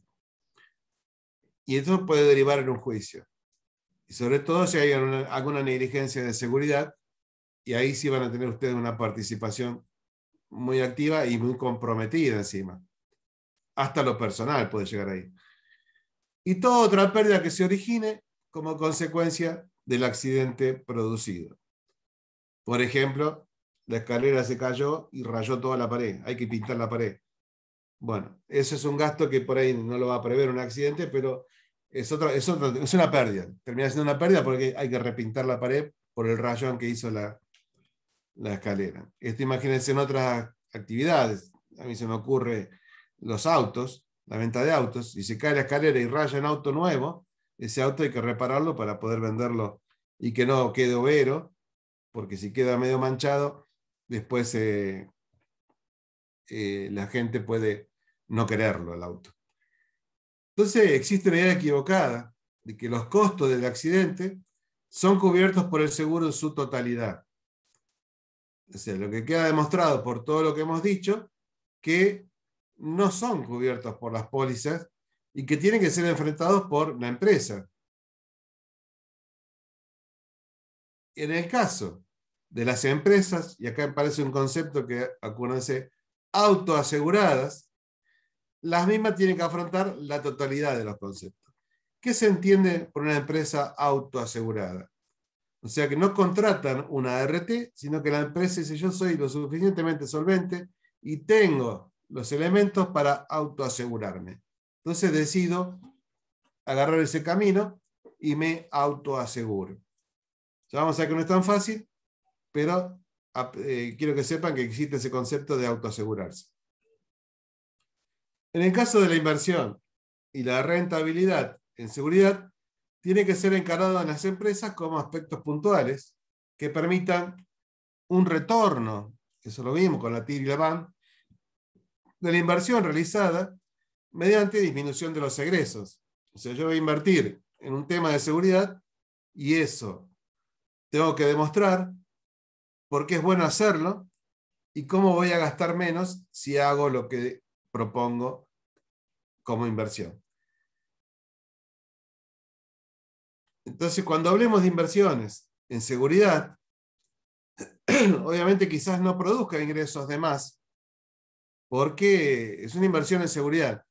Y esto puede derivar en un juicio y sobre todo si hay alguna, negligencia de seguridad, y ahí sí van a tener ustedes una participación muy activa y muy comprometida encima. Hasta lo personal puede llegar ahí. Y toda otra pérdida que se origine como consecuencia del accidente producido. Por ejemplo, la escalera se cayó y rayó toda la pared. Hay que pintar la pared. Bueno, eso es un gasto que por ahí no lo va a prever un accidente, pero es, otra, es, una pérdida. Termina siendo una pérdida porque hay que repintar la pared por el rayón que hizo la, la escalera. Esto imagínense en otras actividades. A mí se me ocurre los autos, la venta de autos. Si se cae la escalera y raya en auto nuevo, ese auto hay que repararlo para poder venderlo y que no quede overo, porque si queda medio manchado, después eh, eh, la gente puede no quererlo el auto. Entonces existe una idea equivocada de que los costos del accidente son cubiertos por el seguro en su totalidad. O sea, lo que queda demostrado por todo lo que hemos dicho, que no son cubiertos por las pólizas y que tienen que ser enfrentados por la empresa. En el caso de las empresas, y acá aparece un concepto que, acuérdense, autoaseguradas, las mismas tienen que afrontar la totalidad de los conceptos. ¿Qué se entiende por una empresa autoasegurada? O sea que no contratan una ART, sino que la empresa dice yo soy lo suficientemente solvente y tengo los elementos para autoasegurarme. Entonces decido agarrar ese camino y me autoaseguro. Ya vamos a ver que no es tan fácil, pero eh, quiero que sepan que existe ese concepto de autoasegurarse. En el caso de la inversión y la rentabilidad en seguridad, tiene que ser encarado en las empresas como aspectos puntuales que permitan un retorno, eso lo vimos con la TIR y la BAN, de la inversión realizada mediante disminución de los egresos. O sea, yo voy a invertir en un tema de seguridad y eso tengo que demostrar por qué es bueno hacerlo y cómo voy a gastar menos si hago lo que propongo como inversión. Entonces, cuando hablemos de inversiones en seguridad, *clears throat* obviamente quizás no produzca ingresos de más, porque es una inversión en seguridad.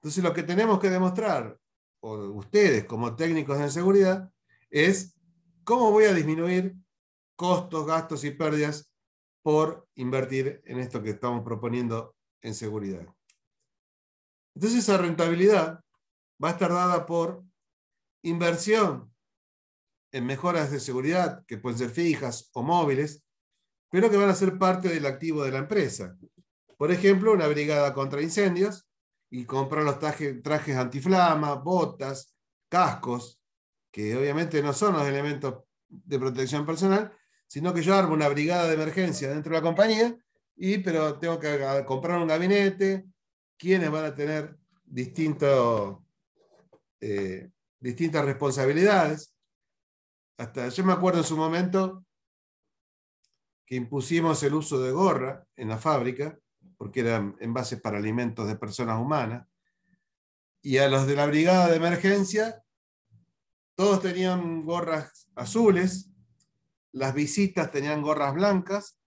Entonces, lo que tenemos que demostrar, ustedes como técnicos en seguridad, es cómo voy a disminuir costos, gastos y pérdidas por invertir en esto que estamos proponiendo en seguridad. Entonces esa rentabilidad va a estar dada por inversión en mejoras de seguridad, que pueden ser fijas o móviles, pero que van a ser parte del activo de la empresa. Por ejemplo, una brigada contra incendios y comprar los trajes antiflama, botas, cascos, que obviamente no son los elementos de protección personal, sino que yo armo una brigada de emergencia dentro de la compañía, y, pero tengo que comprar un gabinete, quienes van a tener eh, distintas responsabilidades. Hasta yo me acuerdo en su momento que impusimos el uso de gorra en la fábrica, porque eran envases para alimentos de personas humanas, y a los de la brigada de emergencia, todos tenían gorras azules, las visitas tenían gorras blancas,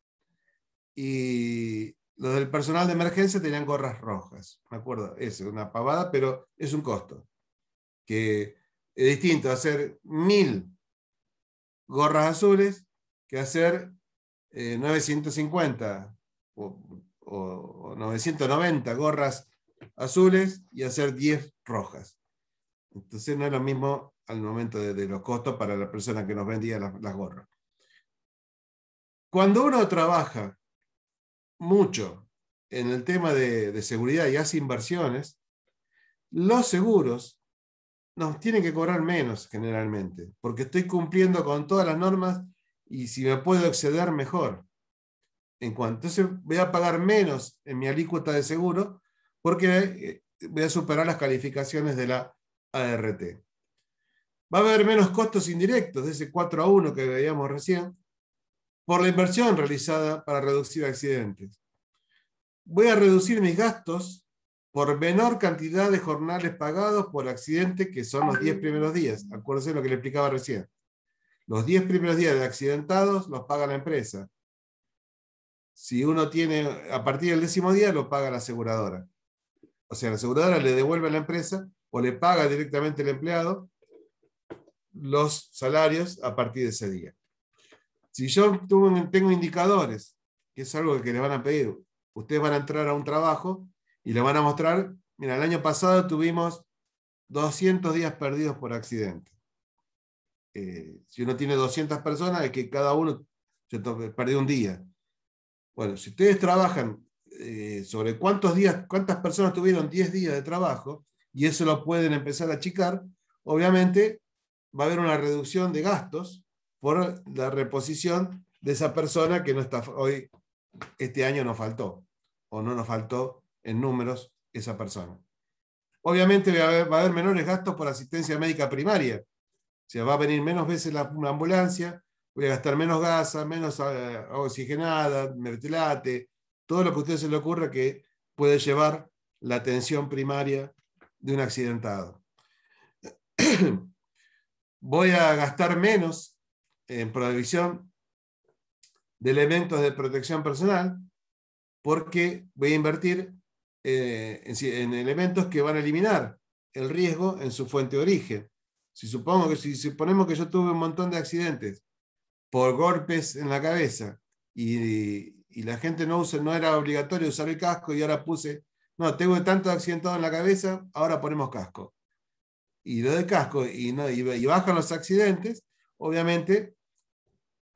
y los del personal de emergencia tenían gorras rojas, me acuerdo, es una pavada, pero es un costo. Que es distinto hacer mil gorras azules que hacer 950 eh, o, 990 gorras azules y hacer 10 rojas. Entonces no es lo mismo al momento de, los costos para la persona que nos vendía las, las gorras. Cuando uno trabaja mucho en el tema de, seguridad y hace inversiones, los seguros nos tienen que cobrar menos generalmente, porque estoy cumpliendo con todas las normas y si me puedo exceder, mejor. En cuanto, entonces voy a pagar menos en mi alícuota de seguro porque eh, voy a superar las calificaciones de la ART. Va a haber menos costos indirectos de ese 4 a 1 que veíamos recién, por la inversión realizada para reducir accidentes. Voy a reducir mis gastos por menor cantidad de jornales pagados por accidente, que son los 10 primeros días. Acuérdense lo que le explicaba recién. Los 10 primeros días de accidentados los paga la empresa. Si uno tiene, a partir del décimo día, lo paga la aseguradora. O sea, la aseguradora le devuelve a la empresa o le paga directamente al empleado los salarios a partir de ese día. Si yo tengo indicadores, que es algo que le van a pedir, ustedes van a entrar a un trabajo y le van a mostrar, mira, el año pasado tuvimos 200 días perdidos por accidente. Eh, si uno tiene 200 personas, es que cada uno se perdió un día. Bueno, si ustedes trabajan eh, sobre cuántos días, cuántas personas tuvieron 10 días de trabajo, y eso lo pueden empezar a achicar, obviamente va a haber una reducción de gastos por la reposición de esa persona que no está hoy, este año nos faltó, o no nos faltó en números esa persona. Obviamente va a haber, menores gastos por asistencia médica primaria. O sea, va a venir menos veces una ambulancia, voy a gastar menos gasa, menos eh, oxigenada, mertilate, todo lo que a usted se le ocurra que puede llevar la atención primaria de un accidentado. *clears throat* voy a gastar menos en prohibición de elementos de protección personal, porque voy a invertir eh, en, elementos que van a eliminar el riesgo en su fuente de origen. Si, que, si suponemos que yo tuve un montón de accidentes por golpes en la cabeza y, la gente no, usa, no era obligatorio usar el casco y ahora puse, no, tengo tanto accidentado en la cabeza, ahora ponemos casco. Y lo de casco y, no, y bajan los accidentes, obviamente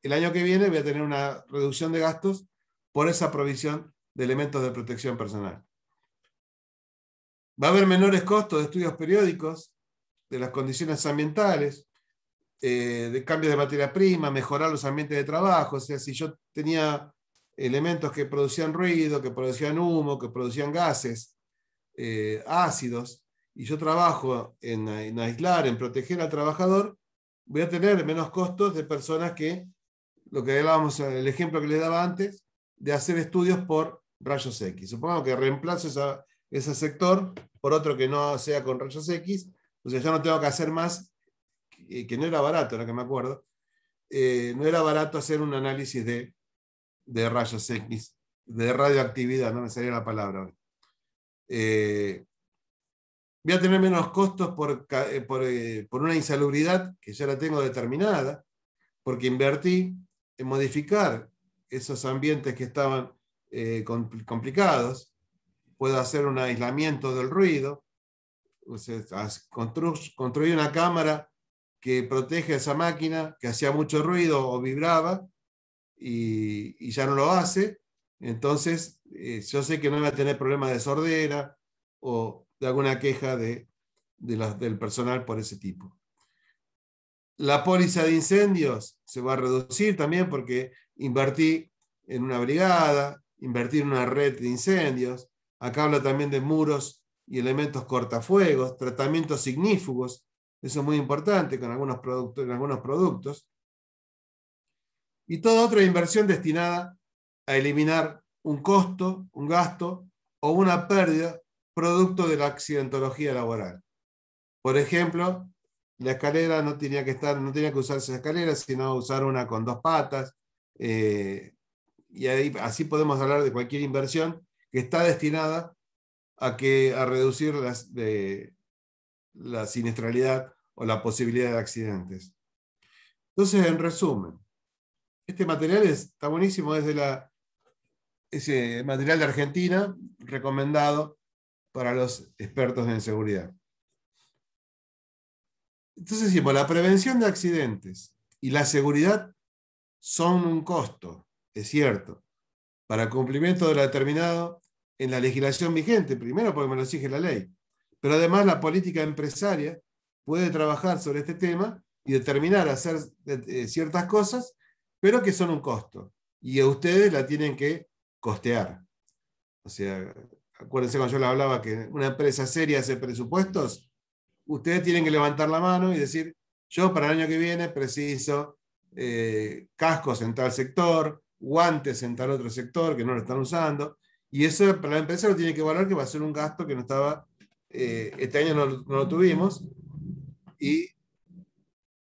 el año que viene voy a tener una reducción de gastos por esa provisión de elementos de protección personal. Va a haber menores costos de estudios periódicos, de las condiciones ambientales, eh, de cambios de materia prima, mejorar los ambientes de trabajo. O sea, si yo tenía elementos que producían ruido, que producían humo, que producían gases, eh, ácidos, y yo trabajo en, en, aislar, en proteger al trabajador, voy a tener menos costos de personas que lo que hablábamos, eh, el ejemplo que les daba antes, de hacer estudios por rayos X. Supongamos que reemplazo ese sector por otro que no sea con rayos X, o sea, ya no tengo que hacer más, que no era barato, ahora que me acuerdo, eh, no era barato hacer un análisis de, rayos X, de radioactividad, no me salía la palabra eh, voy a tener menos costos por, por, una insalubridad que ya la tengo determinada, porque invertí eh, modificar esos ambientes que estaban eh, complicados, puedo hacer un aislamiento del ruido, construir una cámara que protege esa máquina que hacía mucho ruido o vibraba y, ya no lo hace, entonces eh, yo sé que no va a tener problemas de sordera o de alguna queja de, del personal por ese tipo. La póliza de incendios se va a reducir también porque invertí en una brigada, invertí en una red de incendios. Acá habla también de muros y elementos cortafuegos, tratamientos signífugos. Eso es muy importante con algunos productos, en algunos productos. Y toda otra inversión destinada a eliminar un costo, un gasto o una pérdida producto de la accidentología laboral. Por ejemplo, la escalera no tenía que estar, no tenía que usarse escalera, sino usar una con dos patas. Eh, y así podemos hablar de cualquier inversión que está destinada a, que, a reducir las, la siniestralidad o la posibilidad de accidentes. Entonces, en resumen, este material está buenísimo, es de la, ese eh, material de Argentina recomendado para los expertos en seguridad. Entonces decimos, la prevención de accidentes y la seguridad son un costo, es cierto, para el cumplimiento de lo determinado en la legislación vigente, primero porque me lo exige la ley, pero además la política empresaria puede trabajar sobre este tema y determinar hacer eh, eh, ciertas cosas, pero que son un costo. Y a ustedes la tienen que costear. O sea, acuérdense cuando yo le hablaba que una empresa seria hace presupuestos ustedes tienen que levantar la mano y decir, yo para el año que viene preciso eh, cascos en tal sector, guantes en tal otro sector que no lo están usando. Y eso para la empresa lo tiene que valorar que va a ser un gasto que no estaba, eh, este año no, lo tuvimos. ¿Y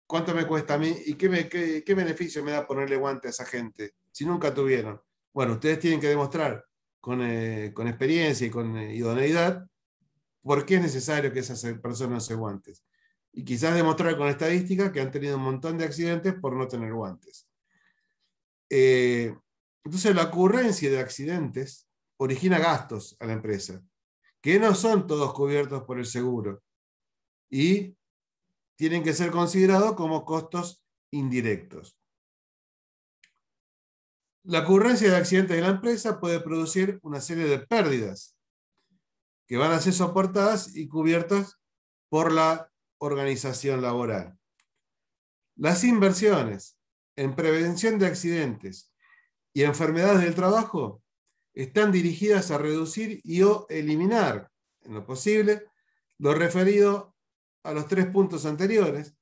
cuánto me cuesta a mí? ¿Y qué, qué, beneficio me da ponerle guantes a esa gente si nunca tuvieron? Bueno, ustedes tienen que demostrar con, eh, experiencia y con idoneidad por qué es necesario que esas personas se guantes. Y quizás demostrar con estadísticas que han tenido un montón de accidentes por no tener guantes. Eh, entonces, la ocurrencia de accidentes origina gastos a la empresa, que no son todos cubiertos por el seguro y tienen que ser considerados como costos indirectos. La ocurrencia de accidentes en la empresa puede producir una serie de pérdidas que van a ser soportadas y cubiertas por la organización laboral. Las inversiones en prevención de accidentes y enfermedades del trabajo están dirigidas a reducir y o eliminar, en lo posible, lo referido a los tres puntos anteriores,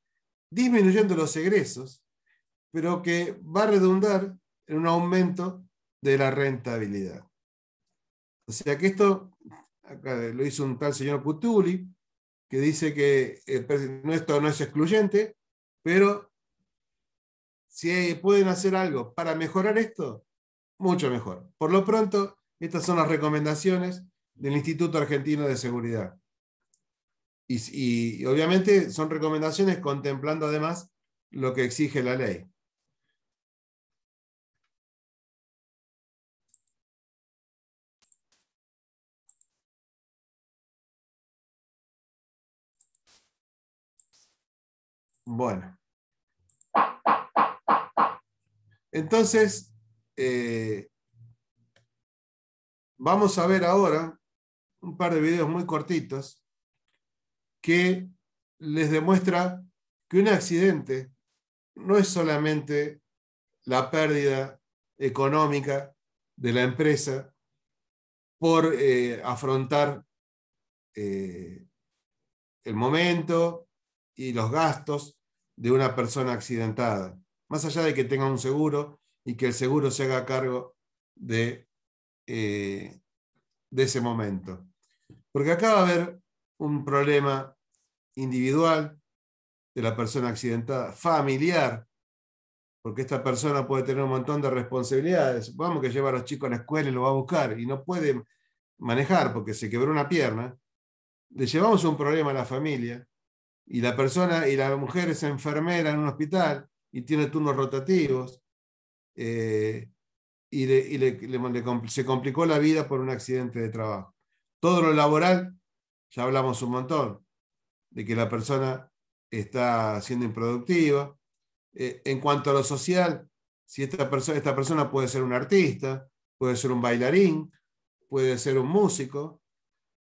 disminuyendo los egresos, pero que va a redundar en un aumento de la rentabilidad. O sea que esto acá lo hizo un tal señor Putuli, que dice que eh, esto no es excluyente, pero si eh, pueden hacer algo para mejorar esto, mucho mejor. Por lo pronto, estas son las recomendaciones del Instituto Argentino de Seguridad. y obviamente son recomendaciones contemplando además lo que exige la ley. Bueno. Entonces, eh, vamos a ver ahora un par de videos muy cortitos que les demuestra que un accidente no es solamente la pérdida económica de la empresa por eh, afrontar eh, el momento y los gastos, de una persona accidentada, más allá de que tenga un seguro y que el seguro se haga cargo de, eh, de ese momento. Porque acá va a haber un problema individual de la persona accidentada, familiar, porque esta persona puede tener un montón de responsabilidades. vamos que lleva a los chicos a la escuela y lo va a buscar y no puede manejar porque se quebró una pierna. Le llevamos un problema a la familia y la persona y la mujer es enfermera en un hospital y tiene turnos rotativos eh, y, se complicó la vida por un accidente de trabajo. Todo lo laboral, ya hablamos un montón, de que la persona está siendo improductiva. Eh, en cuanto a lo social, si esta persona, esta persona puede ser un artista, puede ser un bailarín, puede ser un músico,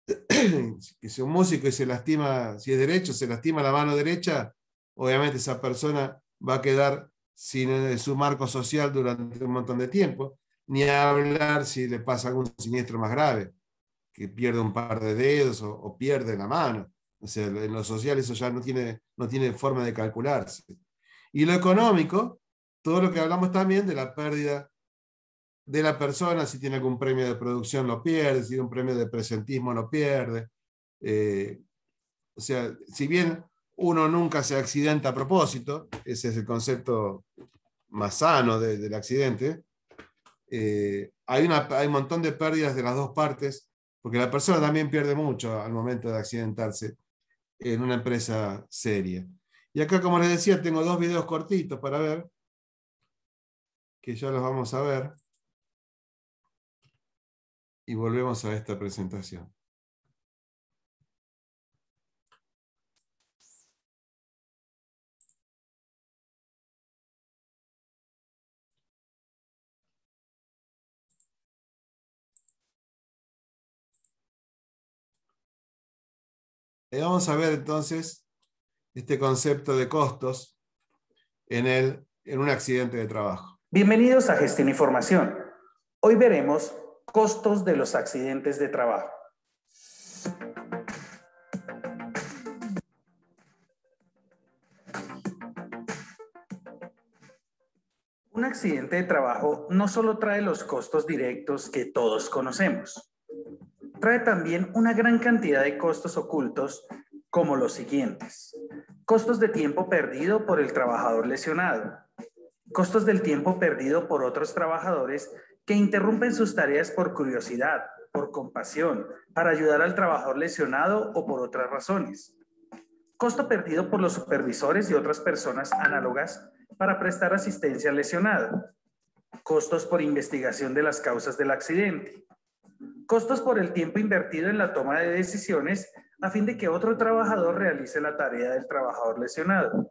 *clears throat* que si un músico y se lastima, si es derecho, se lastima la mano derecha, obviamente esa persona va a quedar sin eh, su marco social durante un montón de tiempo, ni hablar si le pasa algún siniestro más grave, que pierde un par de dedos o, o pierde la mano. O sea, en lo social eso ya no tiene, no tiene forma de calcularse. Y lo económico, todo lo que hablamos también de la pérdida de la persona, si tiene algún premio de producción lo pierde, si tiene un premio de presentismo lo pierde. Eh, o sea, si bien uno nunca se accidenta a propósito, ese es el concepto más sano del accidente, eh, hay, hay un montón de pérdidas de las dos partes, porque la persona también pierde mucho al momento de accidentarse en una empresa seria. Y acá, como les decía, tengo dos videos cortitos para ver, que ya los vamos a ver y volvemos a esta presentación. Eh, vamos a ver entonces este concepto de costos en, el, en un accidente de trabajo. Bienvenidos a Gestión Información. Hoy veremos costos de los accidentes de trabajo. Un accidente de trabajo no solo trae los costos directos que todos conocemos, trae también una gran cantidad de costos ocultos como los siguientes. Costos de tiempo perdido por el trabajador lesionado, costos del tiempo perdido por otros trabajadores que interrumpen sus tareas por curiosidad, por compasión, para ayudar al trabajador lesionado o por otras razones. Costo perdido por los supervisores y otras personas análogas para prestar asistencia al lesionado. Costos por investigación de las causas del accidente. Costos por el tiempo invertido en la toma de decisiones a fin de que otro trabajador realice la tarea del trabajador lesionado.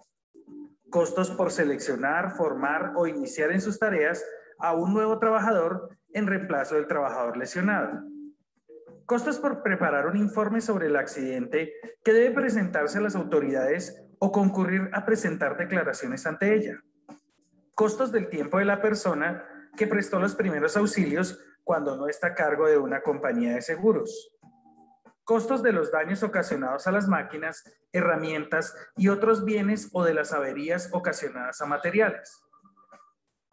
Costos por seleccionar, formar o iniciar en sus tareas a un nuevo trabajador en reemplazo del trabajador lesionado. Costos por preparar un informe sobre el accidente que debe presentarse a las autoridades o concurrir a presentar declaraciones ante ella. Costos del tiempo de la persona que prestó los primeros auxilios cuando no está a cargo de una compañía de seguros. Costos de los daños ocasionados a las máquinas, herramientas y otros bienes o de las averías ocasionadas a materiales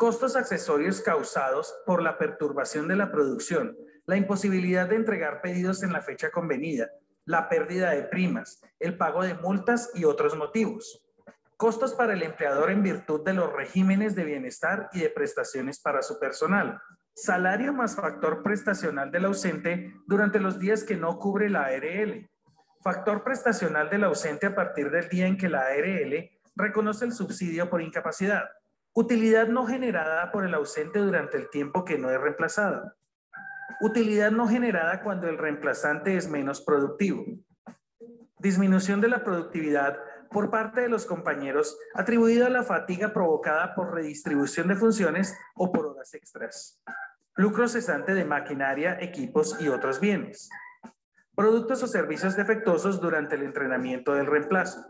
costos accesorios causados por la perturbación de la producción, la imposibilidad de entregar pedidos en la fecha convenida, la pérdida de primas, el pago de multas y otros motivos. Costos para el empleador en virtud de los regímenes de bienestar y de prestaciones para su personal. Salario más factor prestacional del ausente durante los días que no cubre la ARL. Factor prestacional del ausente a partir del día en que la ARL reconoce el subsidio por incapacidad. Utilidad no generada por el ausente durante el tiempo que no es reemplazado. Utilidad no generada cuando el reemplazante es menos productivo. Disminución de la productividad por parte de los compañeros atribuida a la fatiga provocada por redistribución de funciones o por horas extras. Lucro cesante de maquinaria, equipos y otros bienes. Productos o servicios defectuosos durante el entrenamiento del reemplazo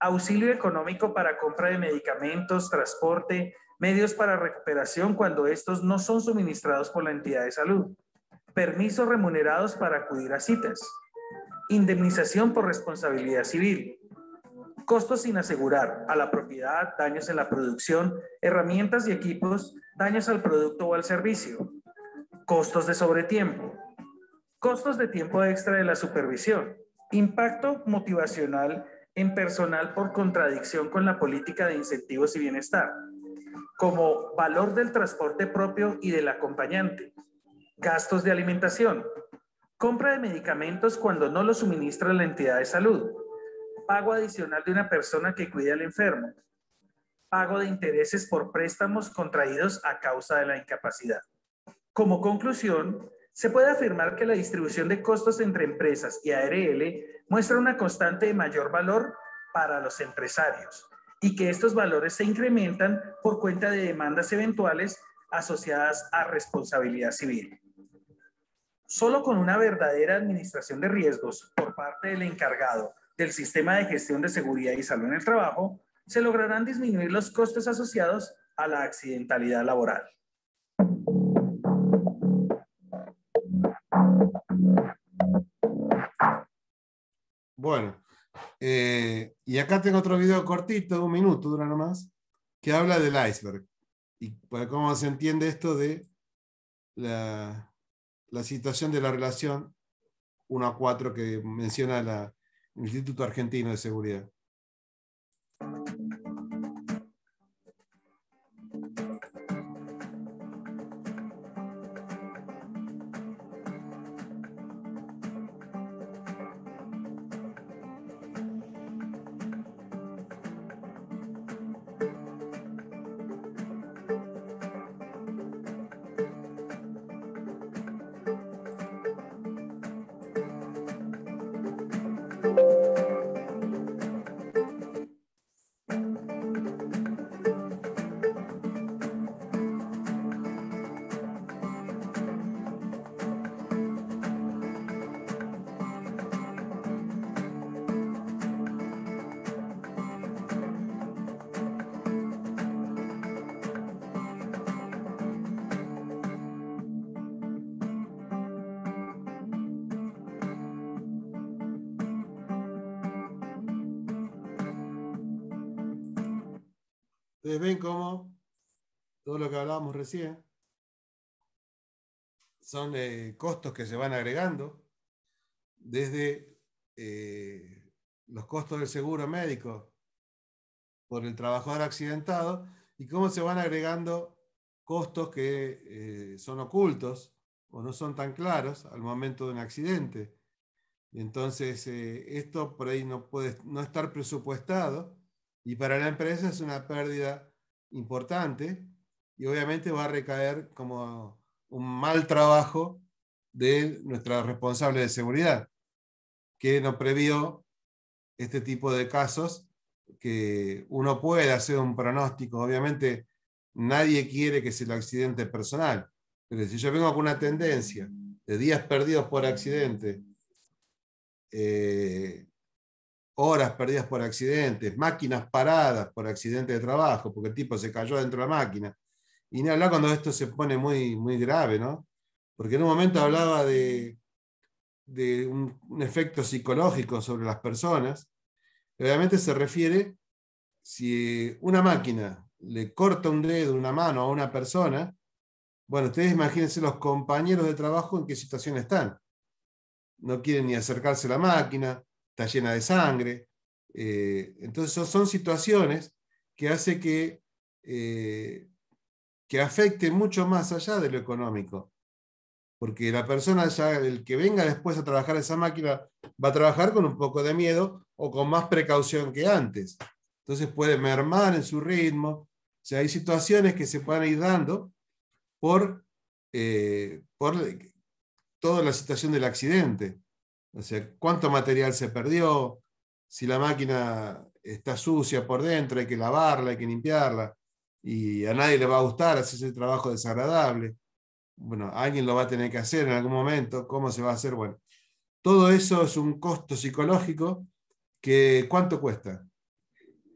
auxilio económico para compra de medicamentos, transporte, medios para recuperación cuando estos no son suministrados por la entidad de salud, permisos remunerados para acudir a citas, indemnización por responsabilidad civil, costos sin asegurar a la propiedad, daños en la producción, herramientas y equipos, daños al producto o al servicio, costos de sobretiempo, costos de tiempo extra de la supervisión, impacto motivacional en personal por contradicción con la política de incentivos y bienestar, como valor del transporte propio y del acompañante, gastos de alimentación, compra de medicamentos cuando no los suministra la entidad de salud, pago adicional de una persona que cuide al enfermo, pago de intereses por préstamos contraídos a causa de la incapacidad. Como conclusión, se puede afirmar que la distribución de costos entre empresas y ARL muestra una constante de mayor valor para los empresarios y que estos valores se incrementan por cuenta de demandas eventuales asociadas a responsabilidad civil. Solo con una verdadera administración de riesgos por parte del encargado del sistema de gestión de seguridad y salud en el trabajo, se lograrán disminuir los costes asociados a la accidentalidad laboral. Bueno, eh, y acá tengo otro video cortito, un minuto dura nomás, que habla del iceberg y pues, cómo se entiende esto de la, situación de la relación 1 a 4 que menciona el Instituto Argentino de Seguridad. son eh, costos que se van agregando, desde eh, los costos del seguro médico por el trabajador accidentado y cómo se van agregando costos que eh, son ocultos o no son tan claros al momento de un accidente. Entonces, esto por ahí no puede no estar presupuestado y para la empresa es una pérdida importante y obviamente va a recaer como un mal trabajo de nuestra responsable de seguridad, que no previó este tipo de casos, que uno puede hacer un pronóstico, obviamente nadie quiere que sea el accidente personal, pero si yo vengo con una tendencia de días perdidos por accidente, eh, horas perdidas por accidentes, máquinas paradas por accidente de trabajo, porque el tipo se cayó dentro de la máquina, y ni hablar cuando esto se pone muy, muy grave, ¿no? Porque en un momento hablaba de, un, efecto psicológico sobre las personas. Obviamente se refiere si una máquina le corta un dedo, una mano a una persona, bueno, ustedes imagínense los compañeros de trabajo en qué situación están. No quieren ni acercarse a la máquina, está llena de sangre. Eh, entonces son, situaciones que hace que eh, que afecte mucho más allá de lo económico. Porque la persona, el que venga después a trabajar esa máquina, va a trabajar con un poco de miedo o con más precaución que antes. Entonces puede mermar en su ritmo. O hay situaciones que se pueden ir dando por, eh, por toda la situación del accidente. O sea, cuánto material se perdió, si la máquina está sucia por dentro, hay que lavarla, hay que limpiarla y a nadie le va a gustar hacer ese trabajo desagradable. Bueno, alguien lo va a tener que hacer en algún momento, ¿cómo se va a hacer? Bueno, todo eso es un costo psicológico que ¿cuánto cuesta?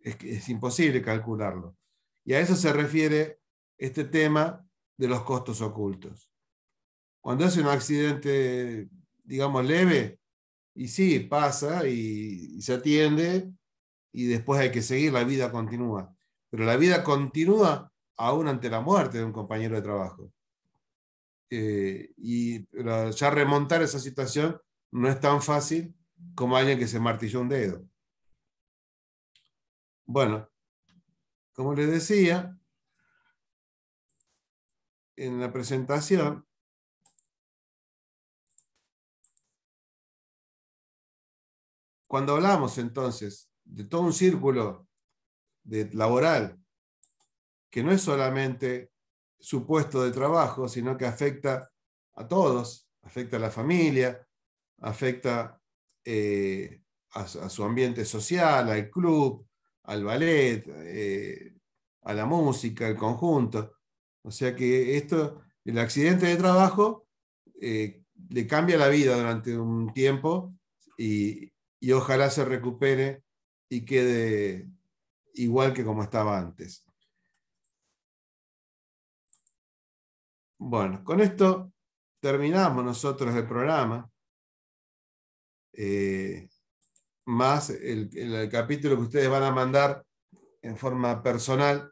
Es, imposible calcularlo. Y a eso se refiere este tema de los costos ocultos. Cuando es un accidente, digamos, leve, y sí, pasa y se atiende, y después hay que seguir, la vida continúa. Pero la vida continúa aún ante la muerte de un compañero de trabajo. Eh, y ya remontar esa situación no es tan fácil como alguien que se martilló un dedo. Bueno, como les decía, en la presentación, cuando hablamos entonces de todo un círculo laboral, que no es solamente su puesto de trabajo, sino que afecta a todos, afecta a la familia, afecta eh, a, su ambiente social, al club, al ballet, eh, a la música, al conjunto. O sea que esto, el accidente de trabajo eh, le cambia la vida durante un tiempo y, y ojalá se recupere y quede igual que como estaba antes. Bueno, con esto terminamos nosotros el programa. Eh, más el, capítulo que ustedes van a mandar en forma personal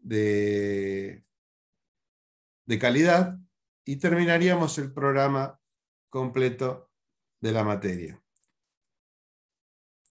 de, de calidad y terminaríamos el programa completo de la materia.